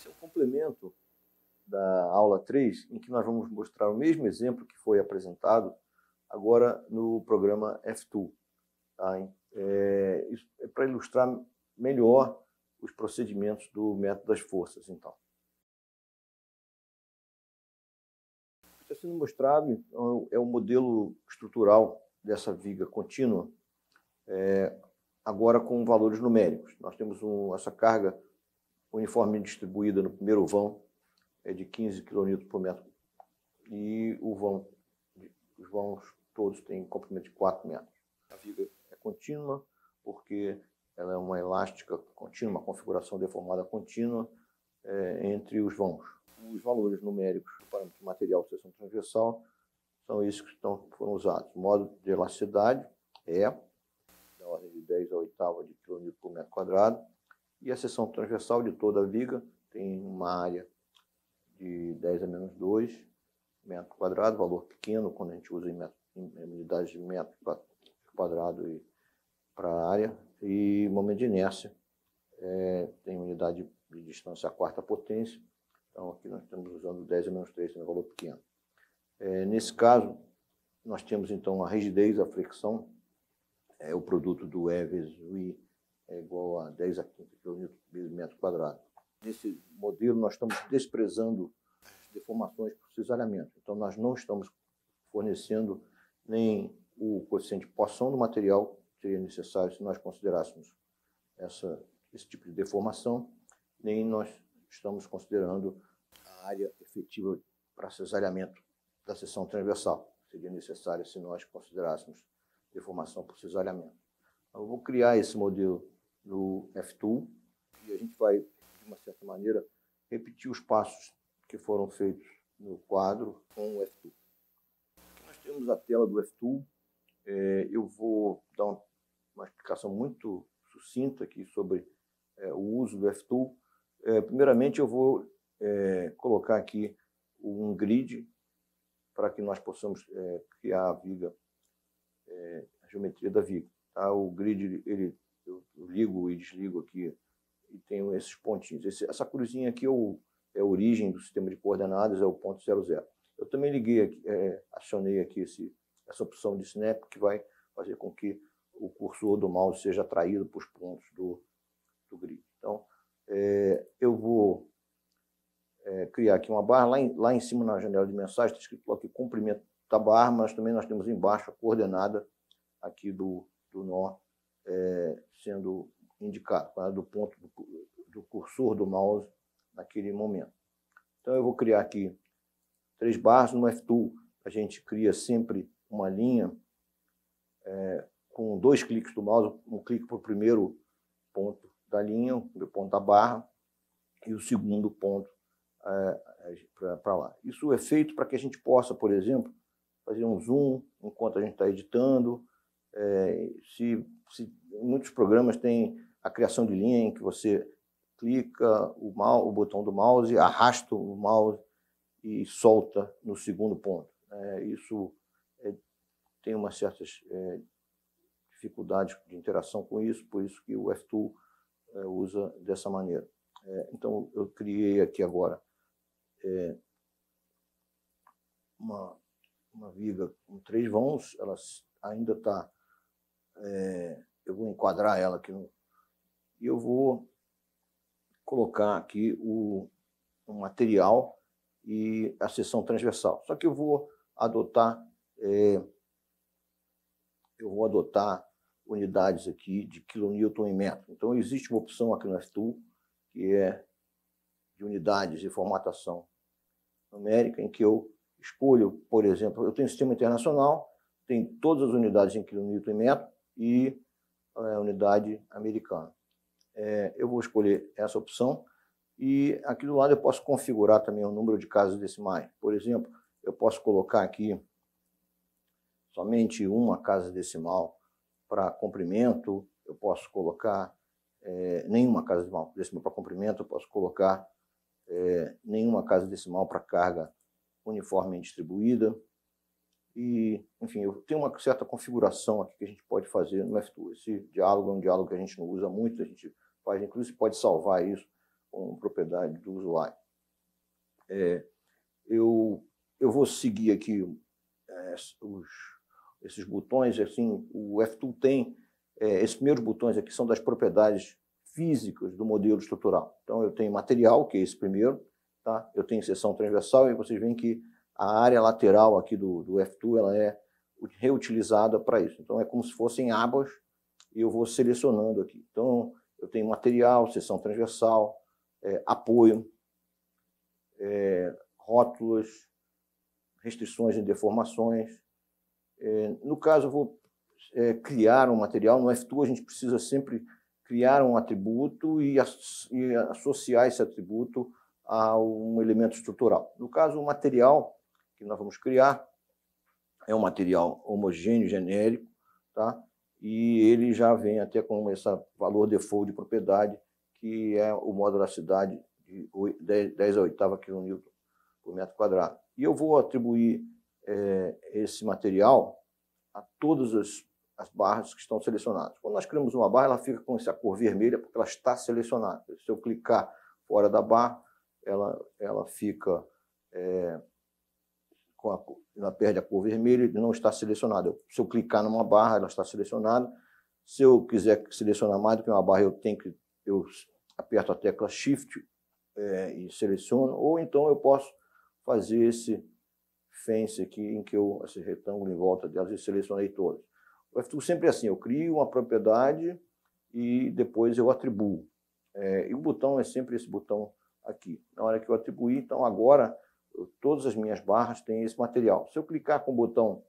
Esse é o complemento da aula 3, em que nós vamos mostrar o mesmo exemplo que foi apresentado agora no programa F2. Tá? É, isso é para ilustrar melhor os procedimentos do método das forças, então. Está sendo mostrado então, é o modelo estrutural dessa viga contínua, é, agora com valores numéricos. Nós temos um, essa carga uniforme distribuída no primeiro vão é de 15 kN por metro. E o vão, os vãos todos têm comprimento de 4 metros. A viga é contínua, porque ela é uma elástica contínua, uma configuração deformada contínua é, entre os vãos. Os valores numéricos do parâmetro material de seção transversal são esses que estão, foram usados. O modo de elasticidade é da ordem de 10 a oitava de kN por metro quadrado. E a seção transversal de toda a viga tem uma área de 10 a menos 2 metro quadrado, valor pequeno quando a gente usa em, metro, em unidades de metro quadrado e para área. E momento de inércia é, tem unidade de distância a quarta potência. Então aqui nós estamos usando 10 a menos 3, sendo valor pequeno. É, nesse caso, nós temos então a rigidez, a flexão é o produto do E vezes o I é igual a 10 a 15 km metro quadrado. Nesse modelo, nós estamos desprezando as deformações por cisalhamento. Então, nós não estamos fornecendo nem o coeficiente de poção do material que seria necessário se nós considerássemos essa, esse tipo de deformação, nem nós estamos considerando a área efetiva para cisalhamento da seção transversal. Seria necessária se nós considerássemos deformação por cisalhamento. Então, eu vou criar esse modelo no FTool, e a gente vai, de uma certa maneira, repetir os passos que foram feitos no quadro com o FTool. nós temos a tela do FTool, é, eu vou dar uma, uma, explicação muito sucinta aqui sobre é, o uso do FTool. É, primeiramente, eu vou é, colocar aqui um grid para que nós possamos é, criar a viga, é, a geometria da viga. Tá? O grid ele eu, ligo e desligo aqui e tenho esses pontinhos. Esse, essa cruzinha aqui é, o, é a origem do sistema de coordenadas, é o ponto 00. Eu também liguei, aqui, é, acionei aqui esse, essa opção de snap que vai fazer com que o cursor do mouse seja atraído para os pontos do, do grid. Então, é, eu vou é, criar aqui uma barra. Lá em, lá em cima, na janela de mensagem, está escrito aqui comprimento da barra, mas também nós temos embaixo a coordenada aqui do, do nó é, sendo indicado, do ponto do, do cursor do mouse naquele momento. Então eu vou criar aqui três barras. No F2. a gente cria sempre uma linha é, com dois cliques do mouse, um clique para o primeiro ponto da linha, o ponto da barra, e o segundo ponto é, é para lá. Isso é feito para que a gente possa, por exemplo, fazer um zoom enquanto a gente está editando, é, se, se, muitos programas têm a criação de linha em que você clica o, mouse, o botão do mouse, arrasta o mouse e solta no segundo ponto. É, isso é, tem umas certas é, dificuldades de interação com isso, por isso que o FTool é, usa dessa maneira. É, então, eu criei aqui agora uma, uma viga com três vãos, ela ainda está é, eu vou enquadrar ela aqui e eu vou colocar aqui o, o, material e a seção transversal. Só que eu vou adotar é, eu vou adotar unidades aqui de quilonewton em metro. Então existe uma opção aqui no FTool que é de unidades e formatação numérica em que eu escolho, por exemplo, eu tenho um sistema internacional, tem todas as unidades em quilonewton e metro, e é, unidade americana. É, eu vou escolher essa opção e aqui do lado eu posso configurar também o número de casas decimais. Por exemplo, eu posso colocar aqui somente uma casa decimal para comprimento, eu posso colocar é, nenhuma casa decimal, para comprimento, eu posso colocar é, nenhuma casa decimal para carga uniforme distribuída, e, enfim, eu tenho uma certa configuração aqui que a gente pode fazer no F2. Esse diálogo é um diálogo que a gente não usa muito, a gente faz, inclusive, pode salvar isso com propriedade do usuário. É, eu, eu vou seguir aqui é, os, esses botões, assim, o F2 tem, é, esses primeiros botões aqui são das propriedades físicas do modelo estrutural. Então, eu tenho material, que é esse primeiro, tá? eu tenho seção transversal, e vocês veem que a área lateral aqui do, do F2 ela é reutilizada para isso. Então é como se fossem abas e eu vou selecionando aqui. Então eu tenho material, seção transversal, é, apoio, é, rótulas, restrições e deformações. É, no caso, eu vou é, criar um material. No F2 a gente precisa sempre criar um atributo e, associar esse atributo a um elemento estrutural. No caso, o material que nós vamos criar é um material homogêneo, genérico, tá? e ele já vem até com esse valor default de propriedade, que é o módulo da cidade de 10 a oitava quilonewton por metro quadrado. E eu vou atribuir é, esse material a todas as, as, barras que estão selecionadas. Quando nós criamos uma barra, ela fica com essa cor vermelha porque ela está selecionada. Se eu clicar fora da barra, ela, ela fica é, com a, ela perde a cor vermelha e não está selecionada. Se eu clicar numa barra, ela está selecionada. Se eu quiser selecionar mais do que uma barra, eu tenho que eu aperto a tecla Shift é, e seleciono, ou então eu posso fazer esse fence aqui, em que eu, esse retângulo em volta delas, eu selecionei todas. O FTU sempre é assim, eu crio uma propriedade e depois eu atribuo. É, e o botão é sempre esse botão aqui. Na hora que eu atribuir, então agora todas as minhas barras têm esse material. Se eu clicar com o botão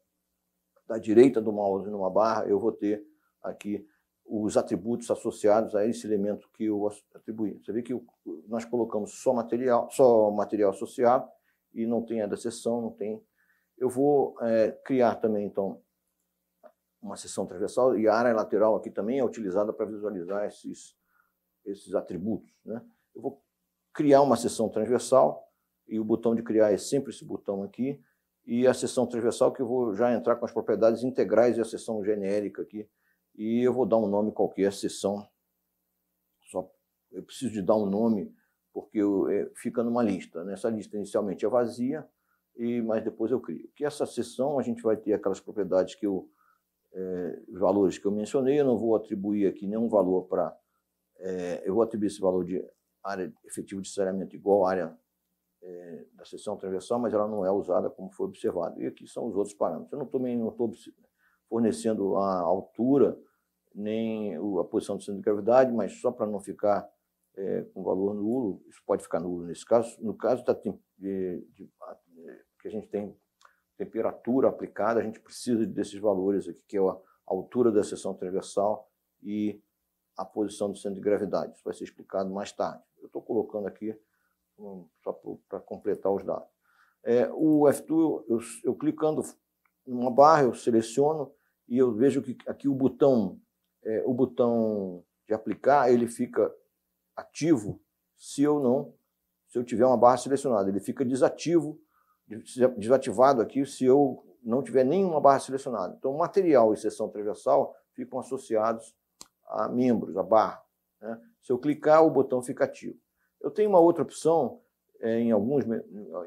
da direita do mouse numa barra, eu vou ter aqui os atributos associados a esse elemento que eu atribuí. Você vê que nós colocamos só material, só material associado e não tem a da seção, não tem. Eu vou é, criar também então uma seção transversal e a área lateral aqui também é utilizada para visualizar esses esses atributos, né? Eu vou criar uma seção transversal e o botão de criar é sempre esse botão aqui, e a seção transversal, que eu vou já entrar com as propriedades integrais e a seção genérica aqui, e eu vou dar um nome qualquer, seção, só eu preciso de dar um nome, porque eu, é, fica numa lista, né? essa lista inicialmente é vazia, e mas depois eu crio. Que essa seção a gente vai ter aquelas propriedades que eu, é, valores que eu mencionei, eu não vou atribuir aqui nenhum valor para, é, eu vou atribuir esse valor de área efetiva de saneamento igual à área é, da seção transversal, mas ela não é usada como foi observado. E aqui são os outros parâmetros. Eu não estou fornecendo a altura nem a posição do centro de gravidade, mas só para não ficar é, com valor nulo, isso pode ficar nulo nesse caso. No caso da, de, de, que a gente tem temperatura aplicada, a gente precisa desses valores aqui, que é a altura da seção transversal e a posição do centro de gravidade. Isso vai ser explicado mais tarde. Eu estou colocando aqui só para completar os dados. É, o F2, eu, eu clicando numa barra, eu seleciono e eu vejo que aqui o botão, é, o botão de aplicar, ele fica ativo se eu não, se eu tiver uma barra selecionada. Ele fica desativo, desativado aqui se eu não tiver nenhuma barra selecionada. Então, material e seção transversal ficam associados a membros, a barra. Né? Se eu clicar, o botão fica ativo. Eu tenho uma outra opção é, em, alguns,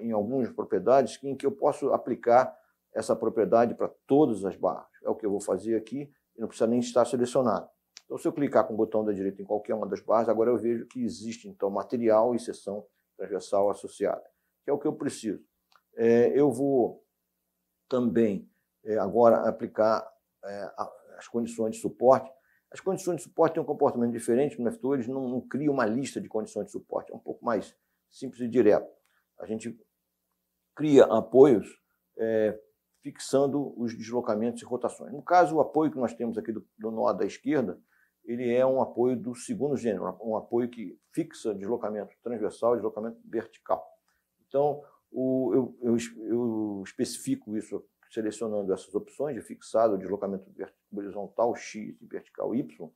em algumas propriedades em que eu posso aplicar essa propriedade para todas as barras. É o que eu vou fazer aqui e não precisa nem estar selecionado. Então, se eu clicar com o botão da direita em qualquer uma das barras, agora eu vejo que existe, então, material e seção transversal associada, que é o que eu preciso. É, eu vou também é, agora aplicar é, as condições de suporte as condições de suporte têm um comportamento diferente no FTO, eles não, não criam uma lista de condições de suporte, é um pouco mais simples e direto. A gente cria apoios é, fixando os deslocamentos e rotações. No caso, o apoio que nós temos aqui do, do nó da esquerda, ele é um apoio do segundo gênero, um apoio que fixa deslocamento transversal e deslocamento vertical. Então, o, eu, eu, eu especifico isso selecionando essas opções de fixado, deslocamento horizontal X e vertical Y,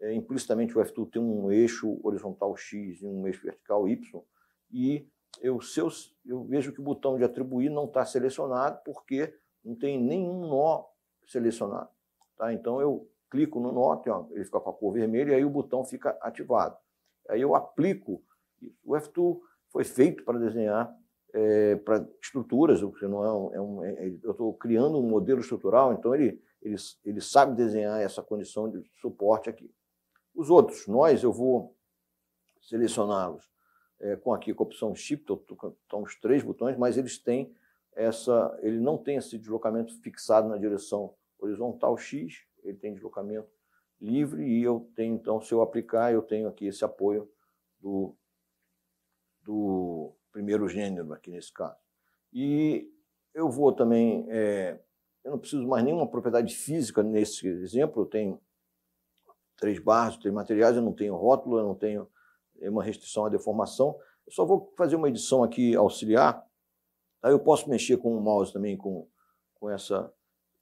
é, implicitamente o FTU tem um eixo horizontal X e um eixo vertical Y, e eu, eu, eu vejo que o botão de atribuir não está selecionado porque não tem nenhum nó selecionado. Tá? Então eu clico no nó, ele fica com a cor vermelha, e aí o botão fica ativado. Aí eu aplico isso. O FTU foi feito para desenhar é, para estruturas, porque não é, um, é, um, é eu estou criando um modelo estrutural, então ele, ele, ele sabe desenhar essa condição de suporte aqui. Os outros, nós, eu vou selecioná-los é, com aqui com a opção Shift, estão os três botões, mas eles têm essa, ele não tem esse deslocamento fixado na direção horizontal X, ele tem deslocamento livre e eu tenho, então, se eu aplicar, eu tenho aqui esse apoio do, do primeiro gênero aqui nesse caso. E eu vou também, é, eu não preciso mais nenhuma propriedade física nesse exemplo, eu tenho três barras, três materiais, eu não tenho rótulo, eu não tenho uma restrição à deformação, eu só vou fazer uma edição aqui auxiliar, aí eu posso mexer com o mouse também, com, com essa,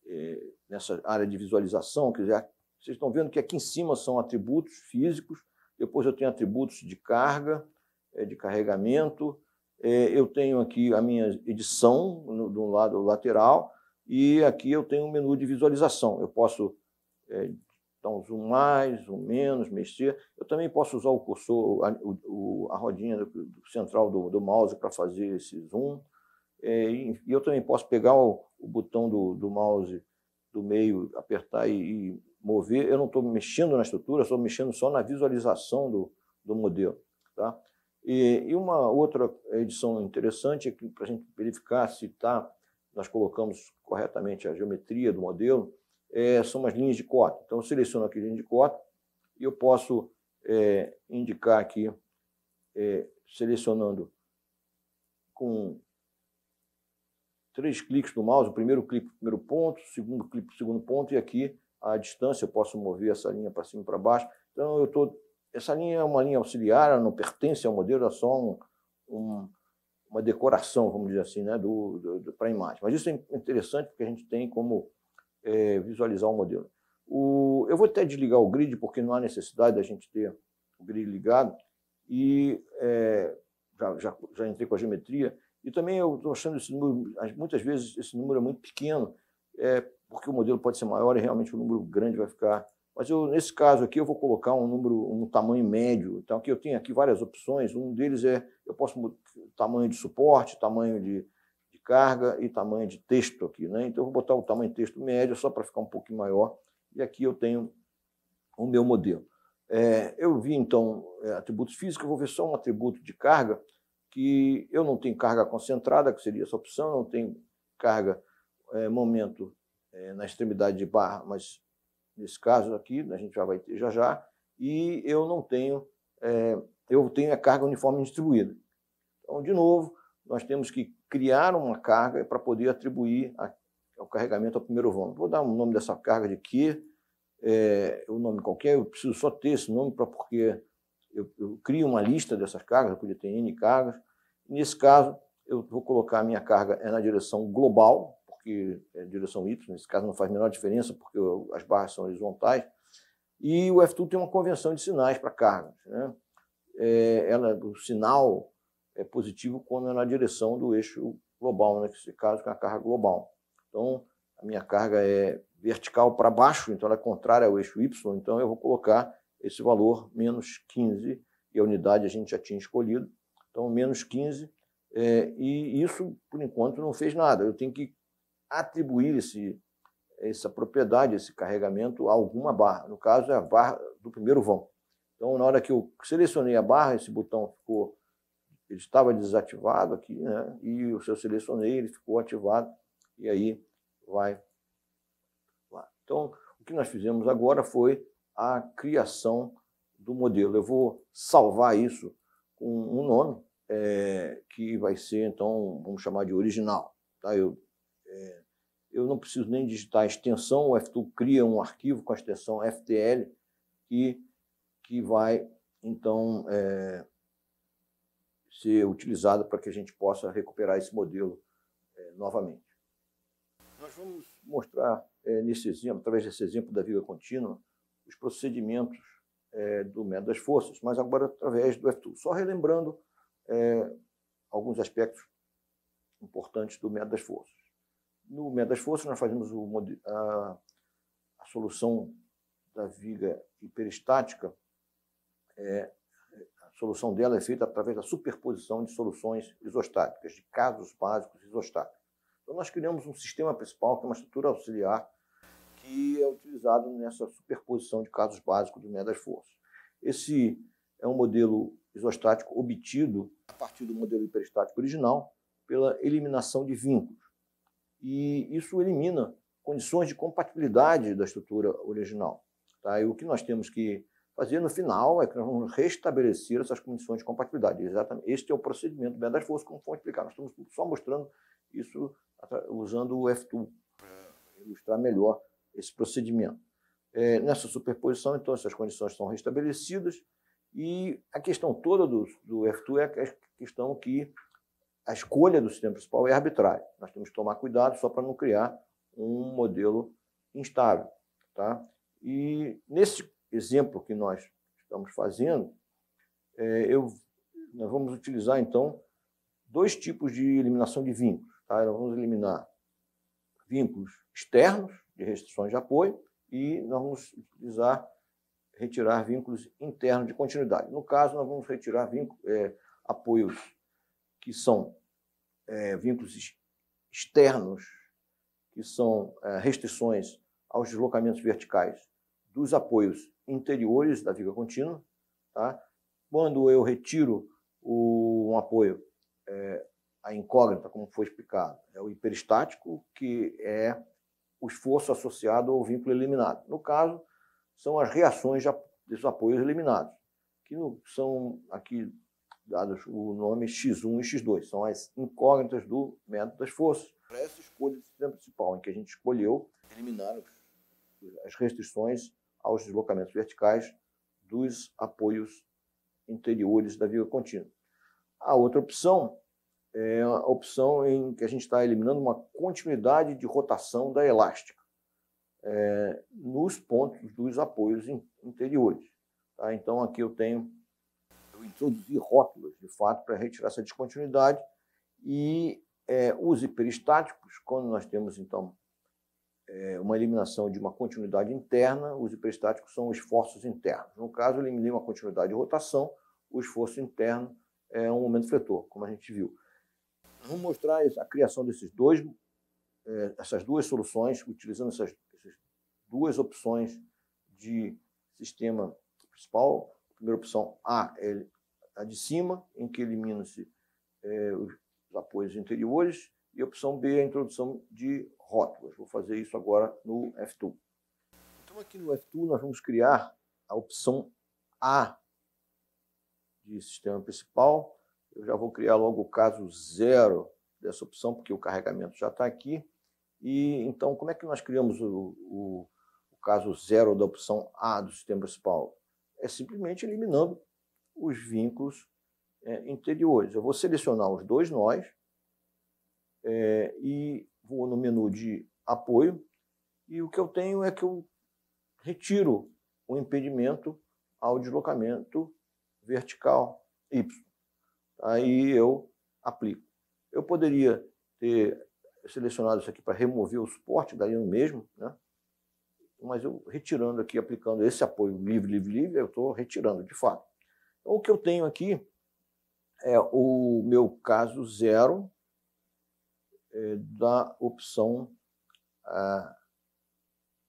é, nessa área de visualização, quer dizer, vocês estão vendo que aqui em cima são atributos físicos, depois eu tenho atributos de carga, é, de carregamento, é, eu tenho aqui a minha edição de do lado lateral e aqui eu tenho um menu de visualização. Eu posso é, dar um zoom mais, um menos, mexer. Eu também posso usar o cursor, a, o, a rodinha do, central do, do mouse para fazer esse zoom. É, e eu também posso pegar o, o botão do, do, mouse do meio, apertar e, e mover. Eu não estou mexendo na estrutura, estou mexendo só na visualização do, do modelo. Tá? E, e uma outra edição interessante, é para a gente verificar se tá, nós colocamos corretamente a geometria do modelo, é, são as linhas de cota. Então, eu seleciono aqui a linha de cota e eu posso é, indicar aqui, é, selecionando com três cliques do mouse, o primeiro clique primeiro ponto, o segundo clique segundo ponto, e aqui a distância, eu posso mover essa linha para cima e para baixo. Então, eu estou essa linha é uma linha auxiliar, ela não pertence ao modelo, é só um, um, uma decoração, vamos dizer assim, né, do, do, do para a imagem. Mas isso é interessante porque a gente tem como é, visualizar o modelo. O, eu vou até desligar o grid, porque não há necessidade da gente ter o grid ligado, e é, já, já, já entrei com a geometria, e também eu estou achando esse número, muitas vezes esse número é muito pequeno, é, porque o modelo pode ser maior e realmente o número grande vai ficar mas eu, nesse caso aqui, eu vou colocar um número, um tamanho médio. Então, aqui eu tenho aqui várias opções. Um deles é, eu posso tamanho de suporte, tamanho de, de carga e tamanho de texto aqui. Né? Então, eu vou botar o tamanho de texto médio só para ficar um pouquinho maior. E aqui eu tenho o meu modelo. É, eu vi, então, é, atributos físicos, vou ver só um atributo de carga, que eu não tenho carga concentrada, que seria essa opção, eu não tenho carga é, momento é, na extremidade de barra, mas nesse caso aqui, né, a gente já vai ter já já, e eu não tenho, é, eu tenho a carga uniforme distribuída. Então, de novo, nós temos que criar uma carga para poder atribuir a, o carregamento ao primeiro vômito. Vou dar o um nome dessa carga de Q, é, o nome qualquer, eu preciso só ter esse nome para porque eu, eu, crio uma lista dessas cargas, eu podia ter N cargas. Nesse caso, eu vou colocar a minha carga é na direção global, que é direção Y, nesse caso não faz a menor diferença, porque as barras são horizontais, e o F2 tem uma convenção de sinais para cargas. Né? É, ela, o sinal é positivo quando é na direção do eixo global, né? nesse caso, com a carga global. Então, a minha carga é vertical para baixo, então ela é contrária ao eixo Y, então eu vou colocar esse valor menos 15, e a unidade a gente já tinha escolhido, então menos 15, é, e isso, por enquanto, não fez nada. Eu tenho que atribuir esse, essa propriedade, esse carregamento a alguma barra. No caso, é a barra do primeiro vão. Então, na hora que eu selecionei a barra, esse botão ficou, ele estava desativado aqui, né? E se eu selecionei, ele ficou ativado e aí vai lá. Então, o que nós fizemos agora foi a criação do modelo. Eu vou salvar isso com um nome é, que vai ser, então, vamos chamar de original. Tá? Eu é, eu não preciso nem digitar a extensão, o FTU cria um arquivo com a extensão FTL que, que vai, então, é, ser utilizado para que a gente possa recuperar esse modelo é, novamente. Nós vamos mostrar é, nesse exemplo, através desse exemplo da viga contínua, os procedimentos é, do método das forças, mas agora através do FTU. Só relembrando é, alguns aspectos importantes do método das forças. No momento das forças, nós fazemos o, a, a, solução da viga hiperestática, é, a solução dela é feita através da superposição de soluções isostáticas, de casos básicos isostáticos. Então, nós criamos um sistema principal, que é uma estrutura auxiliar, que é utilizado nessa superposição de casos básicos do médio das forças. Esse é um modelo isostático obtido a partir do modelo hiperestático original pela eliminação de vínculos e isso elimina condições de compatibilidade da estrutura original. Tá? E o que nós temos que fazer no final é que nós vamos restabelecer essas condições de compatibilidade. Exatamente, este é o procedimento do Bem das Forças, como foi explicado, Nós estamos só mostrando isso usando o F2 para ilustrar melhor esse procedimento. É, nessa superposição, então, essas condições são restabelecidas e a questão toda do, do 2 é a questão que é a escolha do sistema principal é arbitrária. Nós temos que tomar cuidado só para não criar um modelo instável. Tá? E nesse exemplo que nós estamos fazendo, é, eu, nós vamos utilizar, então, dois tipos de eliminação de vínculos. Tá? Nós vamos eliminar vínculos externos, de restrições de apoio, e nós vamos utilizar, retirar vínculos internos de continuidade. No caso, nós vamos retirar vínculos, é, apoios que são é, vínculos externos, que são é, restrições aos deslocamentos verticais dos apoios interiores da viga contínua. Tá? Quando eu retiro o, um apoio, é, a incógnita, como foi explicado, é o hiperestático, que é o esforço associado ao vínculo eliminado. No caso, são as reações desses apoios eliminados, que são aqui dados o nome X1 e X2, são as incógnitas do método das forças. Para essa escolha do sistema principal, em que a gente escolheu eliminar as restrições aos deslocamentos verticais dos apoios interiores da viga contínua. A outra opção é a opção em que a gente está eliminando uma continuidade de rotação da elástica é, nos pontos dos apoios interiores. Tá? Então, aqui eu tenho introduzir rótulos, de fato, para retirar essa descontinuidade e é, os hiperestáticos, quando nós temos, então, é, uma eliminação de uma continuidade interna, os hiperestáticos são esforços internos. No caso, eu eliminei uma continuidade de rotação, o esforço interno é um momento fletor, como a gente viu. Vamos mostrar a criação desses dois, é, essas duas soluções, utilizando essas, essas duas opções de sistema principal. A primeira opção A é a tá de cima, em que eliminam-se é, os apoios interiores e opção B, é a introdução de rótulas. Vou fazer isso agora no F2. Então, aqui no F2, nós vamos criar a opção A de sistema principal. Eu já vou criar logo o caso zero dessa opção, porque o carregamento já está aqui. E então, como é que nós criamos o, o, o caso zero da opção A do sistema principal? É simplesmente eliminando os vínculos é, interiores. Eu vou selecionar os dois nós é, e vou no menu de apoio e o que eu tenho é que eu retiro o impedimento ao deslocamento vertical Y. Aí eu aplico. Eu poderia ter selecionado isso aqui para remover o suporte, daria no mesmo, né? mas eu retirando aqui, aplicando esse apoio livre, livre, livre, eu estou retirando de fato. Então, o que eu tenho aqui é o meu caso zero é, da opção é,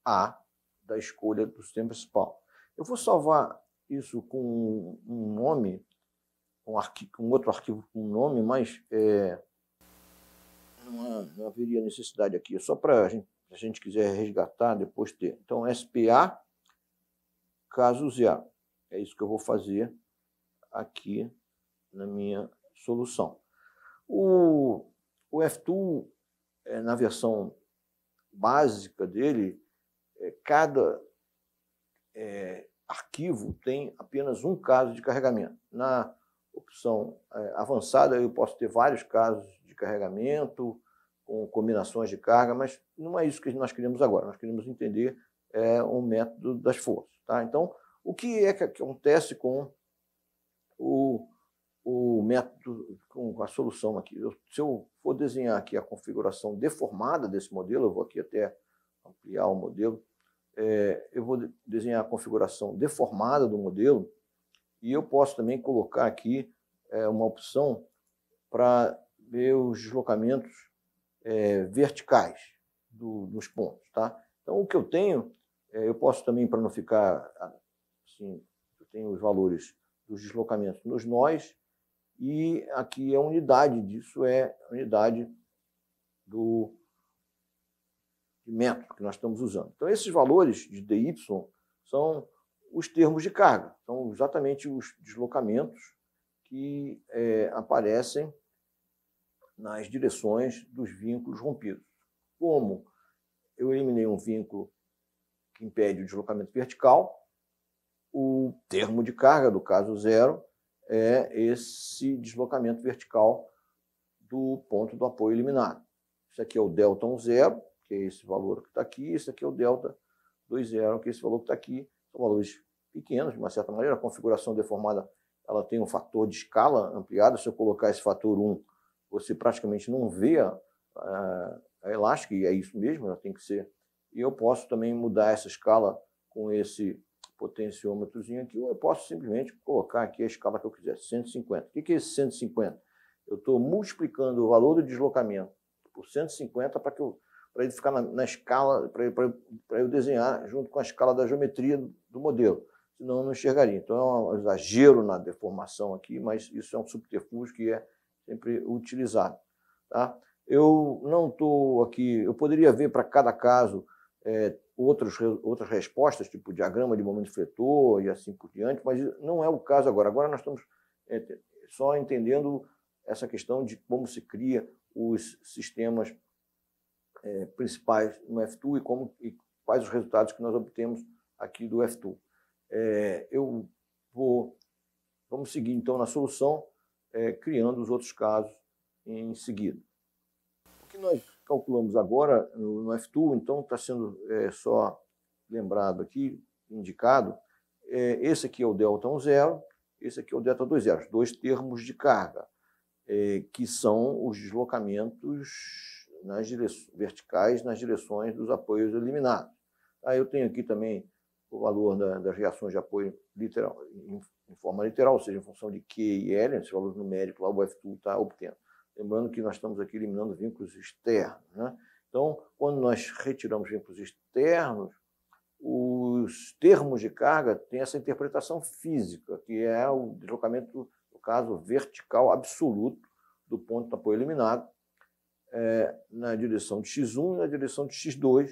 A da escolha do sistema principal. Eu vou salvar isso com um nome, um, arquivo, um outro arquivo com um nome, mas é, não, haveria necessidade aqui, só para se a gente quiser resgatar, depois ter. Então, SPA, caso zero. É isso que eu vou fazer aqui na minha solução. O, o FTool, é, na versão básica dele, é, cada é, arquivo tem apenas um caso de carregamento. Na opção é, avançada, eu posso ter vários casos de carregamento, com combinações de carga, mas não é isso que nós queremos agora. Nós queremos entender é, o método das forças. Tá? Então, o que é que acontece com o, o método com a solução aqui. Eu, se eu for desenhar aqui a configuração deformada desse modelo, eu vou aqui até ampliar o modelo, é, eu vou desenhar a configuração deformada do modelo e eu posso também colocar aqui é, uma opção para ver os deslocamentos é, verticais do, dos pontos. Tá? Então, o que eu tenho, é, eu posso também, para não ficar assim, eu tenho os valores dos deslocamentos nos nós, e aqui a unidade disso é a unidade do de metro que nós estamos usando. Então, esses valores de DY são os termos de carga, são exatamente os deslocamentos que é, aparecem nas direções dos vínculos rompidos. Como eu eliminei um vínculo que impede o deslocamento vertical, o termo de carga do caso zero é esse deslocamento vertical do ponto do apoio eliminado. Isso aqui é o delta 1, que é esse valor que está aqui, isso aqui é o delta 2, zero que é esse valor que está aqui. São valores pequenos, de uma certa maneira. A configuração deformada ela tem um fator de escala ampliado. Se eu colocar esse fator 1, você praticamente não vê a, a, a elástica, e é isso mesmo, ela tem que ser. E eu posso também mudar essa escala com esse potenciômetrozinho aqui, ou eu posso simplesmente colocar aqui a escala que eu quiser, 150. O que é esse 150? Eu estou multiplicando o valor do deslocamento por 150 para que eu para ele ficar na, na escala, para eu desenhar junto com a escala da geometria do, do modelo. Senão eu não enxergaria. Então é um exagero na deformação aqui, mas isso é um subterfúgio que é sempre utilizado. Tá? Eu não estou aqui, eu poderia ver para cada caso é, outros, outras respostas, tipo diagrama de momento fletor e assim por diante, mas não é o caso agora. Agora nós estamos é, só entendendo essa questão de como se cria os sistemas é, principais no F2 e, como, e quais os resultados que nós obtemos aqui do F2. É, eu vou, vamos seguir então na solução, é, criando os outros casos em seguida. O que nós calculamos agora no, no F2, então está sendo é, só lembrado aqui, indicado, é, esse aqui é o delta 10, esse aqui é o delta 2.0, zeros, dois termos de carga, é, que são os deslocamentos nas verticais nas direções dos apoios eliminados. Aí eu tenho aqui também o valor da, das reações de apoio literal, em, em, forma literal, ou seja, em função de Q e L, esse valor numérico lá o F2 está obtendo. Lembrando que nós estamos aqui eliminando vínculos externos. Né? Então, quando nós retiramos vínculos externos, os termos de carga têm essa interpretação física, que é o deslocamento, no caso, vertical absoluto do ponto de apoio eliminado é, na direção de x1 e na direção de x2.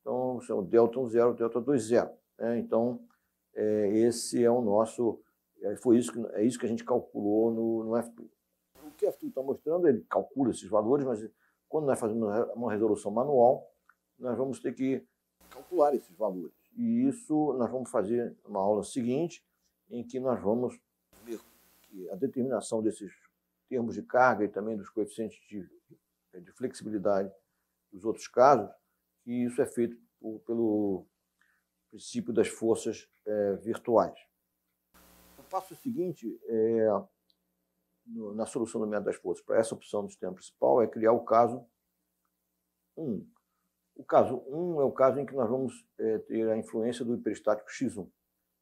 Então, são é delta 1, 0, delta 2, 0. Né? Então, é, esse é o nosso... É, foi isso que, é isso que a gente calculou no, no que a FTU está mostrando, ele calcula esses valores, mas quando nós fazemos uma resolução manual, nós vamos ter que calcular esses valores. E isso nós vamos fazer uma aula seguinte, em que nós vamos ver que a determinação desses termos de carga e também dos coeficientes de, é, de flexibilidade dos outros casos, e isso é feito por, pelo princípio das forças é, virtuais. O passo seguinte é no, na solução do método das forças para essa opção do sistema principal é criar o caso 1. O caso 1 é o caso em que nós vamos é, ter a influência do hiperestático X1.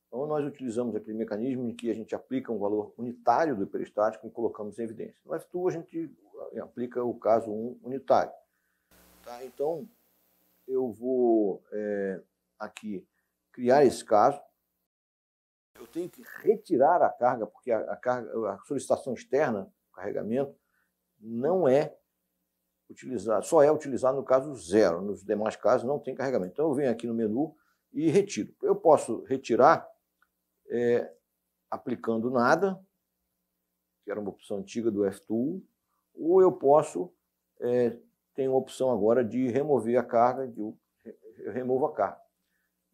Então, nós utilizamos aquele mecanismo em que a gente aplica um valor unitário do hiperestático e colocamos em evidência. No F2, a gente é, aplica o caso 1 unitário. Tá? Então, eu vou é, aqui criar esse caso tenho que retirar a carga, porque a, a, carga, a solicitação externa, o carregamento, não é utilizado, só é utilizado no caso zero, nos demais casos não tem carregamento. Então eu venho aqui no menu e retiro. Eu posso retirar é, aplicando nada, que era uma opção antiga do FTool, ou eu posso, é, tem uma opção agora de remover a carga, de, eu removo a carga.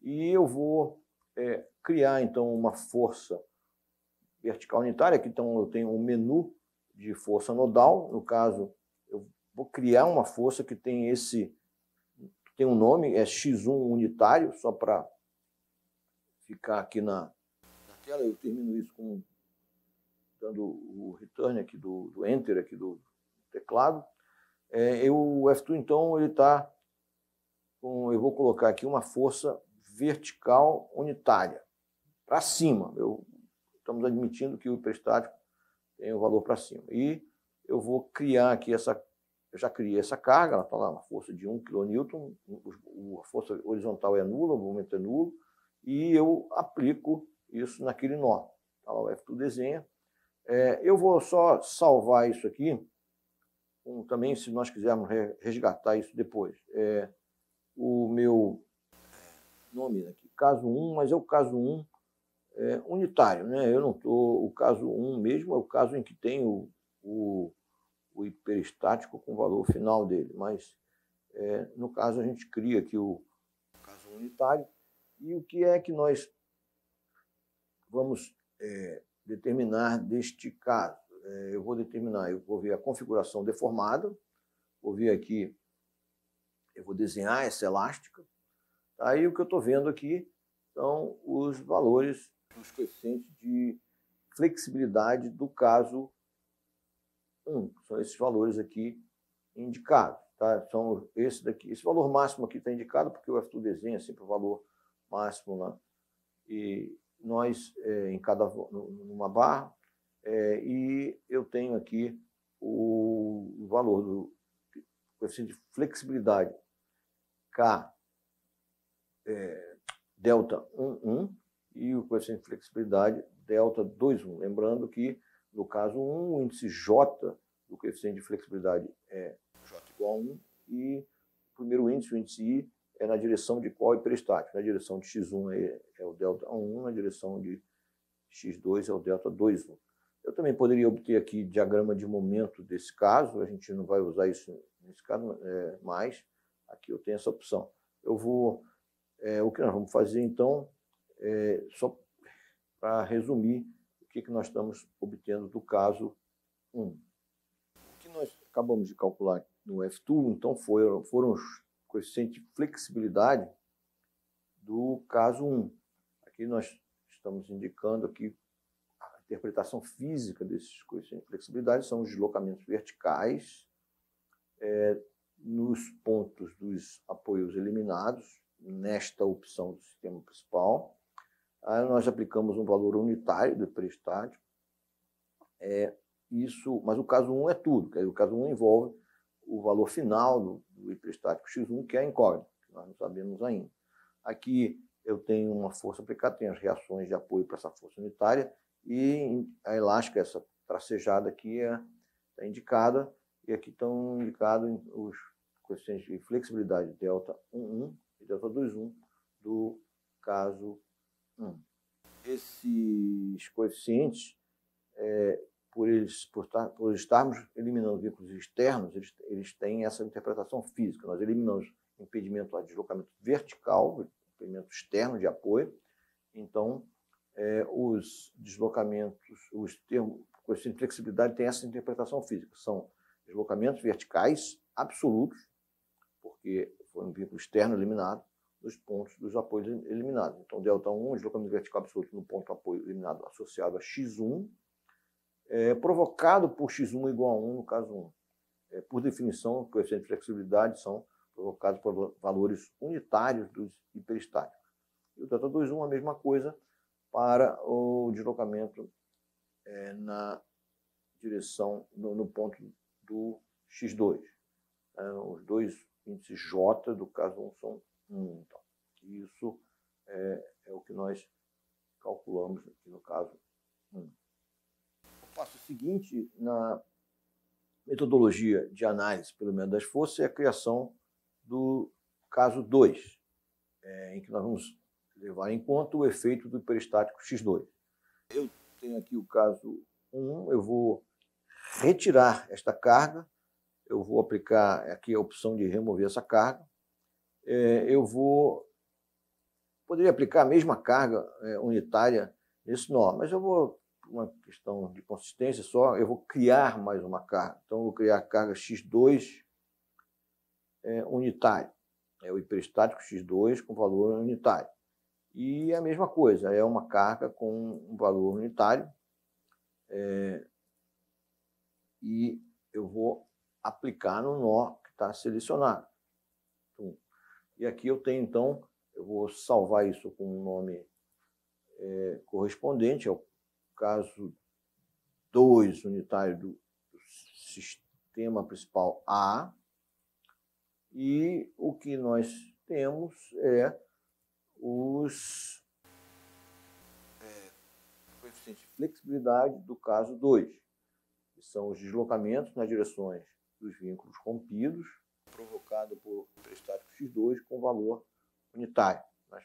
E eu vou é, criar então uma força vertical unitária, que então eu tenho um menu de força nodal, no caso eu vou criar uma força que tem esse tem um nome, é x1 unitário, só para ficar aqui na, na tela, eu termino isso com dando o return aqui do, do enter aqui do teclado. É, eu, o F2 então ele está eu vou colocar aqui uma força vertical unitária para cima. Eu, estamos admitindo que o hiperestático tem um valor para cima. E eu vou criar aqui essa. Eu já criei essa carga, ela está lá, uma força de 1 kN, a força horizontal é nula, o movimento é nulo, e eu aplico isso naquele nó. Está lá o F 2 desenho. É, eu vou só salvar isso aqui, um, também se nós quisermos resgatar isso depois. É, o meu nome aqui, caso 1, mas é o caso 1 é, unitário. Né? Eu não tô, o caso 1 mesmo é o caso em que tem o, o, o hiperestático com o valor final dele, mas é, no caso a gente cria aqui o, o caso unitário. E o que é que nós vamos é, determinar deste caso? É, eu vou determinar, eu vou ver a configuração deformada, vou ver aqui, eu vou desenhar essa elástica. Aí tá? o que eu estou vendo aqui são os valores os coeficientes de flexibilidade do caso 1. São esses valores aqui indicados. Tá? São esse daqui. Esse valor máximo aqui está indicado porque o F2 desenha sempre o valor máximo lá. E nós, é, em cada numa barra, é, e eu tenho aqui o, valor do coeficiente de flexibilidade K é, delta 1,1, e o coeficiente de flexibilidade delta 2,1. Lembrando que, no caso 1, o índice J do coeficiente de flexibilidade é J igual a 1 e o primeiro índice, o índice I, é na direção de qual hiperestático? Na direção de X1 é, é o delta 1, na direção de X2 é o delta 2,1. Eu também poderia obter aqui diagrama de momento desse caso, a gente não vai usar isso nesse caso é, mais, aqui eu tenho essa opção. Eu vou, é, o que nós vamos fazer então é, só para resumir o que, que nós estamos obtendo do caso 1. O que nós acabamos de calcular no F2, então, foram, foram os coeficientes de flexibilidade do caso 1. Aqui nós estamos indicando aqui a interpretação física desses coeficientes de flexibilidade, são os deslocamentos verticais é, nos pontos dos apoios eliminados, nesta opção do sistema principal, Aí nós aplicamos um valor unitário do hiperestático. É, isso, mas o caso 1 é tudo, quer dizer, o caso 1 envolve o valor final do, do hiperestático X1, que é a incógnita, que nós não sabemos ainda. Aqui eu tenho uma força aplicada, tenho as reações de apoio para essa força unitária, e a elástica, essa tracejada aqui, é, é indicada, e aqui estão indicados os coeficientes de flexibilidade delta 1,1 e delta 2,1 do caso Hum. Esses coeficientes, é, por, eles, por, tar, por estarmos eliminando vínculos externos, eles, eles têm essa interpretação física. Nós eliminamos impedimento de deslocamento vertical, impedimento externo de apoio. Então, é, os deslocamentos, os termos, coeficiente de flexibilidade tem essa interpretação física. São deslocamentos verticais absolutos, porque foi um vínculo externo eliminado, dos pontos dos apoios eliminados. Então, delta 1, deslocamento vertical absoluto no ponto apoio eliminado associado a x1, é, provocado por x1 igual a 1, no caso 1. É, por definição, o coeficiente de flexibilidade são provocados por valores unitários dos hiperestáticos. E o delta 2, 1, a mesma coisa para o deslocamento é, na direção, no, no, ponto do x2. É, os dois índices J do caso 1 são então, isso é, é o que nós calculamos aqui no caso 1. Hum. O passo seguinte na metodologia de análise, pelo menos das forças, é a criação do caso 2, é, em que nós vamos levar em conta o efeito do hiperestático X2. Eu tenho aqui o caso 1, eu vou retirar esta carga, eu vou aplicar aqui a opção de remover essa carga, é, eu vou. Poderia aplicar a mesma carga é, unitária nesse nó, mas eu vou, uma questão de consistência só, eu vou criar mais uma carga. Então, eu vou criar a carga X2 é, unitária. É o hiperestático X2 com valor unitário. E a mesma coisa, é uma carga com um valor unitário. É, e eu vou aplicar no nó que está selecionado. Então, e aqui eu tenho, então, eu vou salvar isso com o um nome é, correspondente, é o caso 2 unitário do, do sistema principal A. E o que nós temos é os é, coeficientes de flexibilidade do caso 2, que são os deslocamentos nas direções dos vínculos rompidos provocado por hiperestático X2 com valor unitário. Nós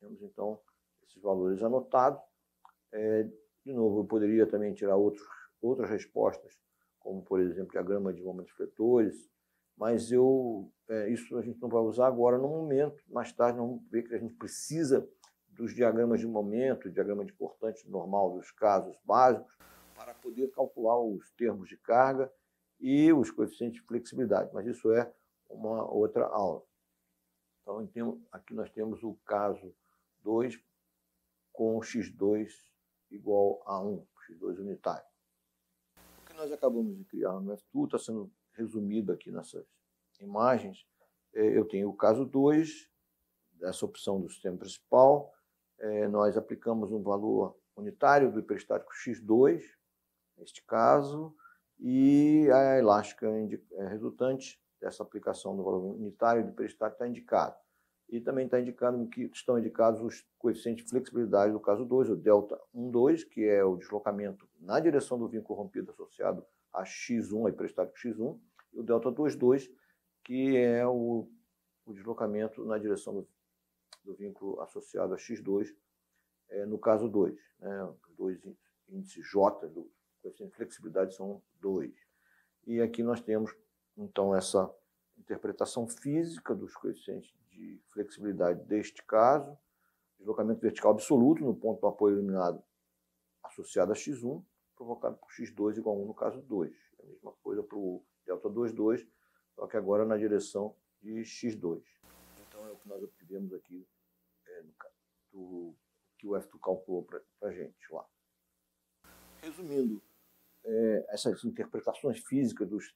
temos, então, esses valores anotados. É, de novo, eu poderia também tirar outros, outras respostas, como, por exemplo, diagrama de goma de fletores, mas eu, é, isso a gente não vai usar agora no momento. Mais tarde, vamos ver que a gente precisa dos diagramas de momento, diagrama de cortante normal dos casos básicos, para poder calcular os termos de carga e os coeficientes de flexibilidade, mas isso é uma outra aula. Então, aqui nós temos o caso 2 com x2 igual a 1, x2 unitário. O que nós acabamos de criar no FTU está sendo resumido aqui nessas imagens. É, eu tenho o caso 2, dessa opção do sistema principal. É, nós aplicamos um valor unitário do hiperestático x2, neste caso, e a elástica é, resultante dessa aplicação do valor unitário do peristado está indicado. E também está indicado que estão indicados os coeficientes de flexibilidade do caso 2, o delta 1,2, que é o deslocamento na direção do vínculo rompido associado a x1, a hiperestático x1, e o delta 2,2, que é o, o, deslocamento na direção do, do vínculo associado a x2, é, no caso 2. Né? Dois índices J do, coeficiente de assim, flexibilidade são 2. E aqui nós temos, então, essa interpretação física dos coeficientes de flexibilidade deste caso, deslocamento vertical absoluto no ponto do apoio iluminado associado a x1, provocado por x2 igual a 1 no caso 2. É a mesma coisa para o delta 22, só que agora na direção de x2. Então é o que nós obtivemos aqui é, no, do que o F2 calculou para a gente lá. Resumindo, é, essas interpretações físicas dos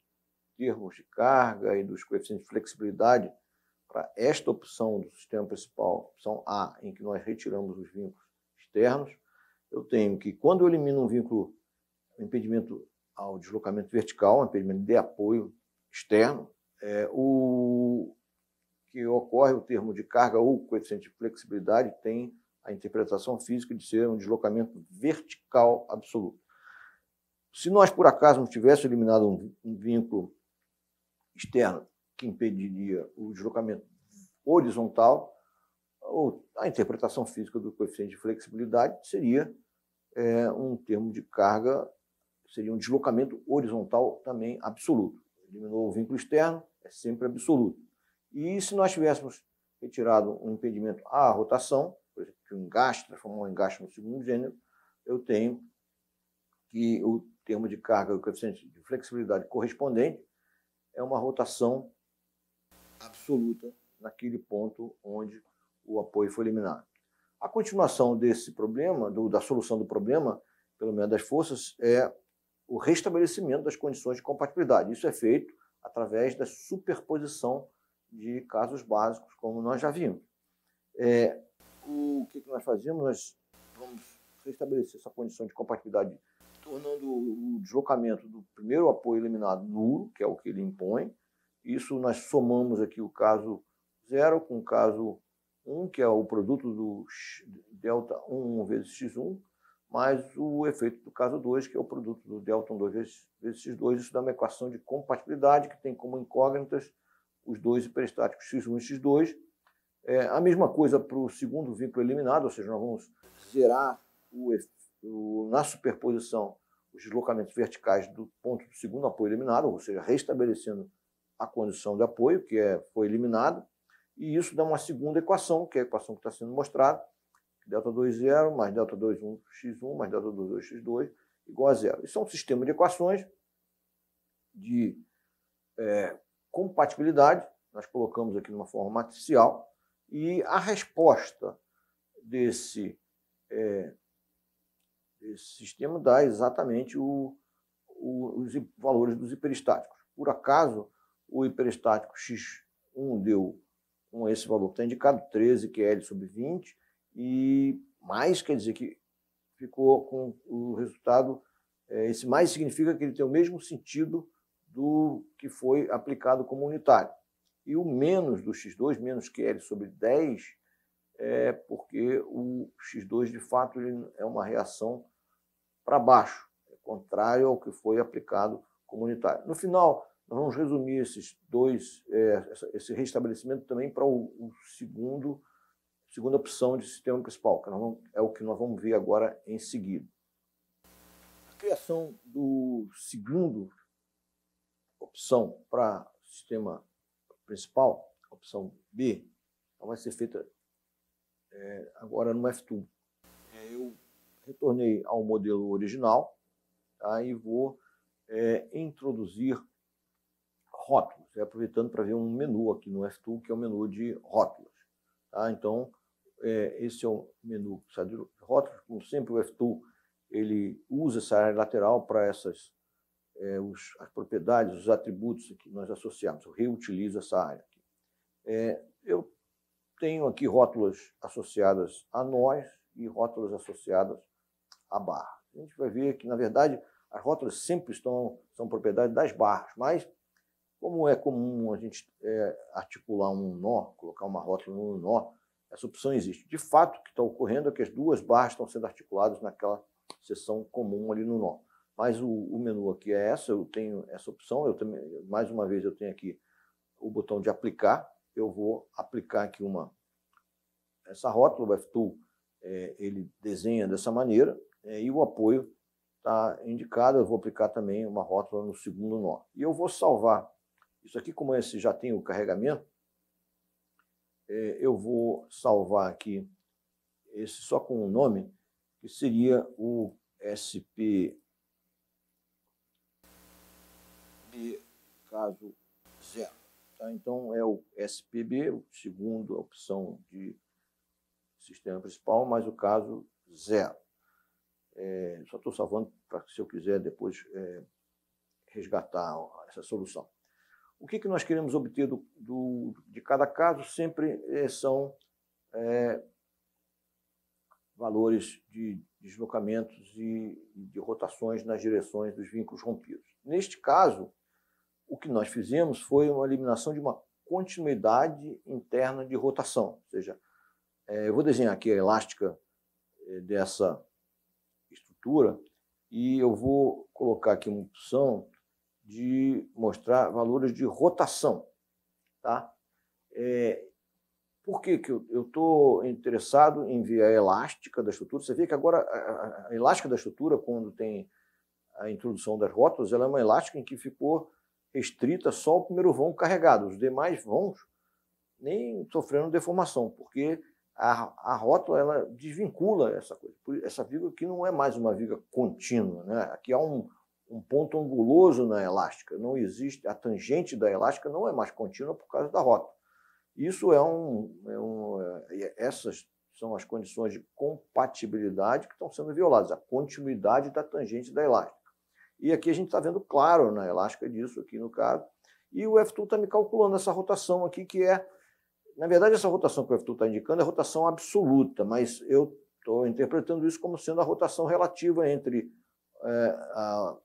termos de carga e dos coeficientes de flexibilidade para esta opção do sistema principal, opção A, em que nós retiramos os vínculos externos, eu tenho que, quando eu elimino um vínculo, um impedimento ao deslocamento vertical, um impedimento de apoio externo, é, o que ocorre o termo de carga ou coeficiente de flexibilidade tem a interpretação física de ser um deslocamento vertical absoluto. Se nós, por acaso, não tivéssemos eliminado um, um vínculo externo que impediria o deslocamento horizontal, ou a interpretação física do coeficiente de flexibilidade seria é, um termo de carga, seria um deslocamento horizontal também absoluto. Eliminou o vínculo externo, é sempre absoluto. E se nós tivéssemos retirado um impedimento à rotação, por exemplo, que o um engaste, transformou um engaste no segundo gênero, eu tenho que o termo de carga e o coeficiente de flexibilidade correspondente, é uma rotação absoluta naquele ponto onde o apoio foi eliminado. A continuação desse problema, do, da solução do problema, pelo menos das forças, é o restabelecimento das condições de compatibilidade. Isso é feito através da superposição de casos básicos, como nós já vimos. É, o que, que nós fazemos? Nós vamos restabelecer essa condição de compatibilidade tornando o deslocamento do primeiro apoio eliminado duro, que é o que ele impõe. Isso nós somamos aqui o caso zero com o caso 1, é que é o produto do delta 1 vezes x1, mais o efeito do caso 2, que é o produto do delta 1 2 vezes, vezes x2. Isso dá uma equação de compatibilidade que tem como incógnitas os dois hiperestáticos x1 e x2. É, a mesma coisa para o segundo vínculo eliminado, ou seja, nós vamos zerar o efeito na superposição, os deslocamentos verticais do ponto do segundo apoio eliminado, ou seja, restabelecendo a condição de apoio, que é, foi eliminado, e isso dá uma segunda equação, que é a equação que está sendo mostrada, delta 2, 0, mais delta 21 x1, mais delta 22 x2, igual a zero. Isso é um sistema de equações de é, compatibilidade, nós colocamos aqui de uma forma matricial, e a resposta desse é, esse sistema dá exatamente o, o, os valores dos hiperestáticos. Por acaso, o hiperestático X1 deu com esse valor que está indicado, 13 QL sobre 20, e mais quer dizer que ficou com o resultado. É, esse mais significa que ele tem o mesmo sentido do que foi aplicado como unitário. E o menos do X2, menos QL sobre 10, é porque o X2, de fato, ele é uma reação para baixo, é contrário ao que foi aplicado comunitário. No final, nós vamos resumir esses dois, é, esse restabelecimento também para o, segundo, segunda opção de sistema principal, que vamos, é o que nós vamos ver agora em seguida. A criação do segundo opção para sistema principal, opção B, vai ser feita é, agora no f eu retornei ao modelo original tá? e vou é, introduzir rótulos, é, aproveitando para ver um menu aqui no f tool que é o menu de rótulos. Tá? Então, é, esse é o menu Sabe, de rótulos, como sempre o f tool ele usa essa área lateral para essas é, os, as propriedades, os atributos que nós associamos, eu reutilizo essa área. Aqui. É, eu tenho aqui rótulas associadas a nós e rótulas associadas a barra. A gente vai ver que, na verdade, as rótulas sempre estão, são propriedade das barras, mas como é comum a gente é, articular um nó, colocar uma rótula no nó, essa opção existe. De fato, o que está ocorrendo é que as duas barras estão sendo articuladas naquela seção comum ali no nó. Mas o, o menu aqui é essa, eu tenho essa opção, eu também, mais uma vez eu tenho aqui o botão de aplicar, eu vou aplicar aqui uma, essa rótula, o FTool, é, ele desenha dessa maneira, é, e o apoio está indicado. Eu vou aplicar também uma rótula no segundo nó. E eu vou salvar. Isso aqui, como esse já tem o carregamento, é, eu vou salvar aqui esse só com o um nome, que seria o SP B caso zero. Tá? Então é o SPB, o segundo a opção de sistema principal, mais o caso zero. É, só estou salvando para que se eu quiser depois é, resgatar essa solução. O que, que nós queremos obter do, do de cada caso sempre é, são é, valores de deslocamentos e de rotações nas direções dos vínculos rompidos. Neste caso, o que nós fizemos foi uma eliminação de uma continuidade interna de rotação, ou seja, é, eu vou desenhar aqui a elástica é, dessa estrutura e eu vou colocar aqui uma opção de mostrar valores de rotação. Tá? É, por que, que eu estou interessado em ver a elástica da estrutura? Você vê que agora a, a elástica da estrutura, quando tem a introdução das rótulas, ela é uma elástica em que ficou restrita só o primeiro vão carregado, os demais vãos nem sofrendo deformação, porque a, a rótula ela desvincula essa coisa. Essa viga aqui não é mais uma viga contínua, né? aqui há um, um ponto anguloso na elástica, não existe, a tangente da elástica não é mais contínua por causa da rótula. Isso é um, é um é, essas são as condições de compatibilidade que estão sendo violadas, a continuidade da tangente da elástica. E aqui a gente está vendo claro na elástica disso aqui no caso, e o F2 está me calculando essa rotação aqui que é na verdade, essa rotação que o FTU está indicando é rotação absoluta, mas eu estou interpretando isso como sendo a rotação relativa entre é, a,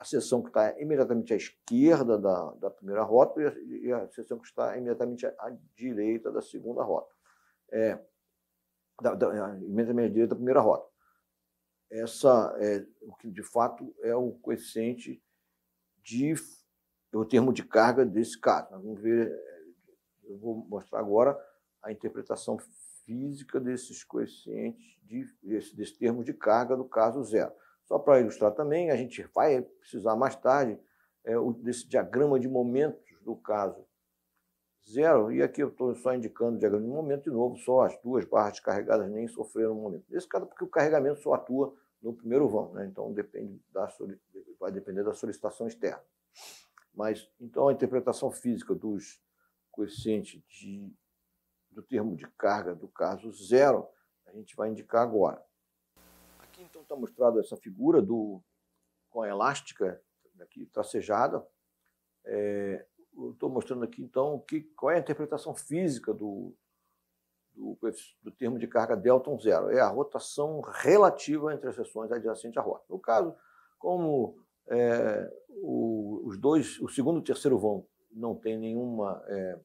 a seção que está imediatamente à esquerda da, da primeira rota e a, e a seção que está imediatamente à, à direita da segunda rota. É, da, da, imediatamente à direita da primeira rota. Essa é o que de fato é o coeficiente de é o termo de carga desse caso. Vamos ver eu vou mostrar agora a interpretação física desses coeficientes, de, desse, desse termo de carga do caso zero. Só para ilustrar também, a gente vai precisar mais tarde é, desse diagrama de momentos do caso zero, e aqui eu estou só indicando o diagrama de momento de novo, só as duas barras carregadas nem sofreram no momento. Nesse caso, porque o carregamento só atua no primeiro vão, né? então depende da, vai depender da solicitação externa. Mas, então, a interpretação física dos coeficiente de, do termo de carga do caso zero, a gente vai indicar agora. Aqui então está mostrada essa figura do, com a elástica aqui tracejada. É, estou mostrando aqui então que, qual é a interpretação física do, do, do, termo de carga delton zero. É a rotação relativa entre as seções adjacentes à rota. No caso, como é, o, os dois, o segundo e o terceiro vão não tem nenhuma, é,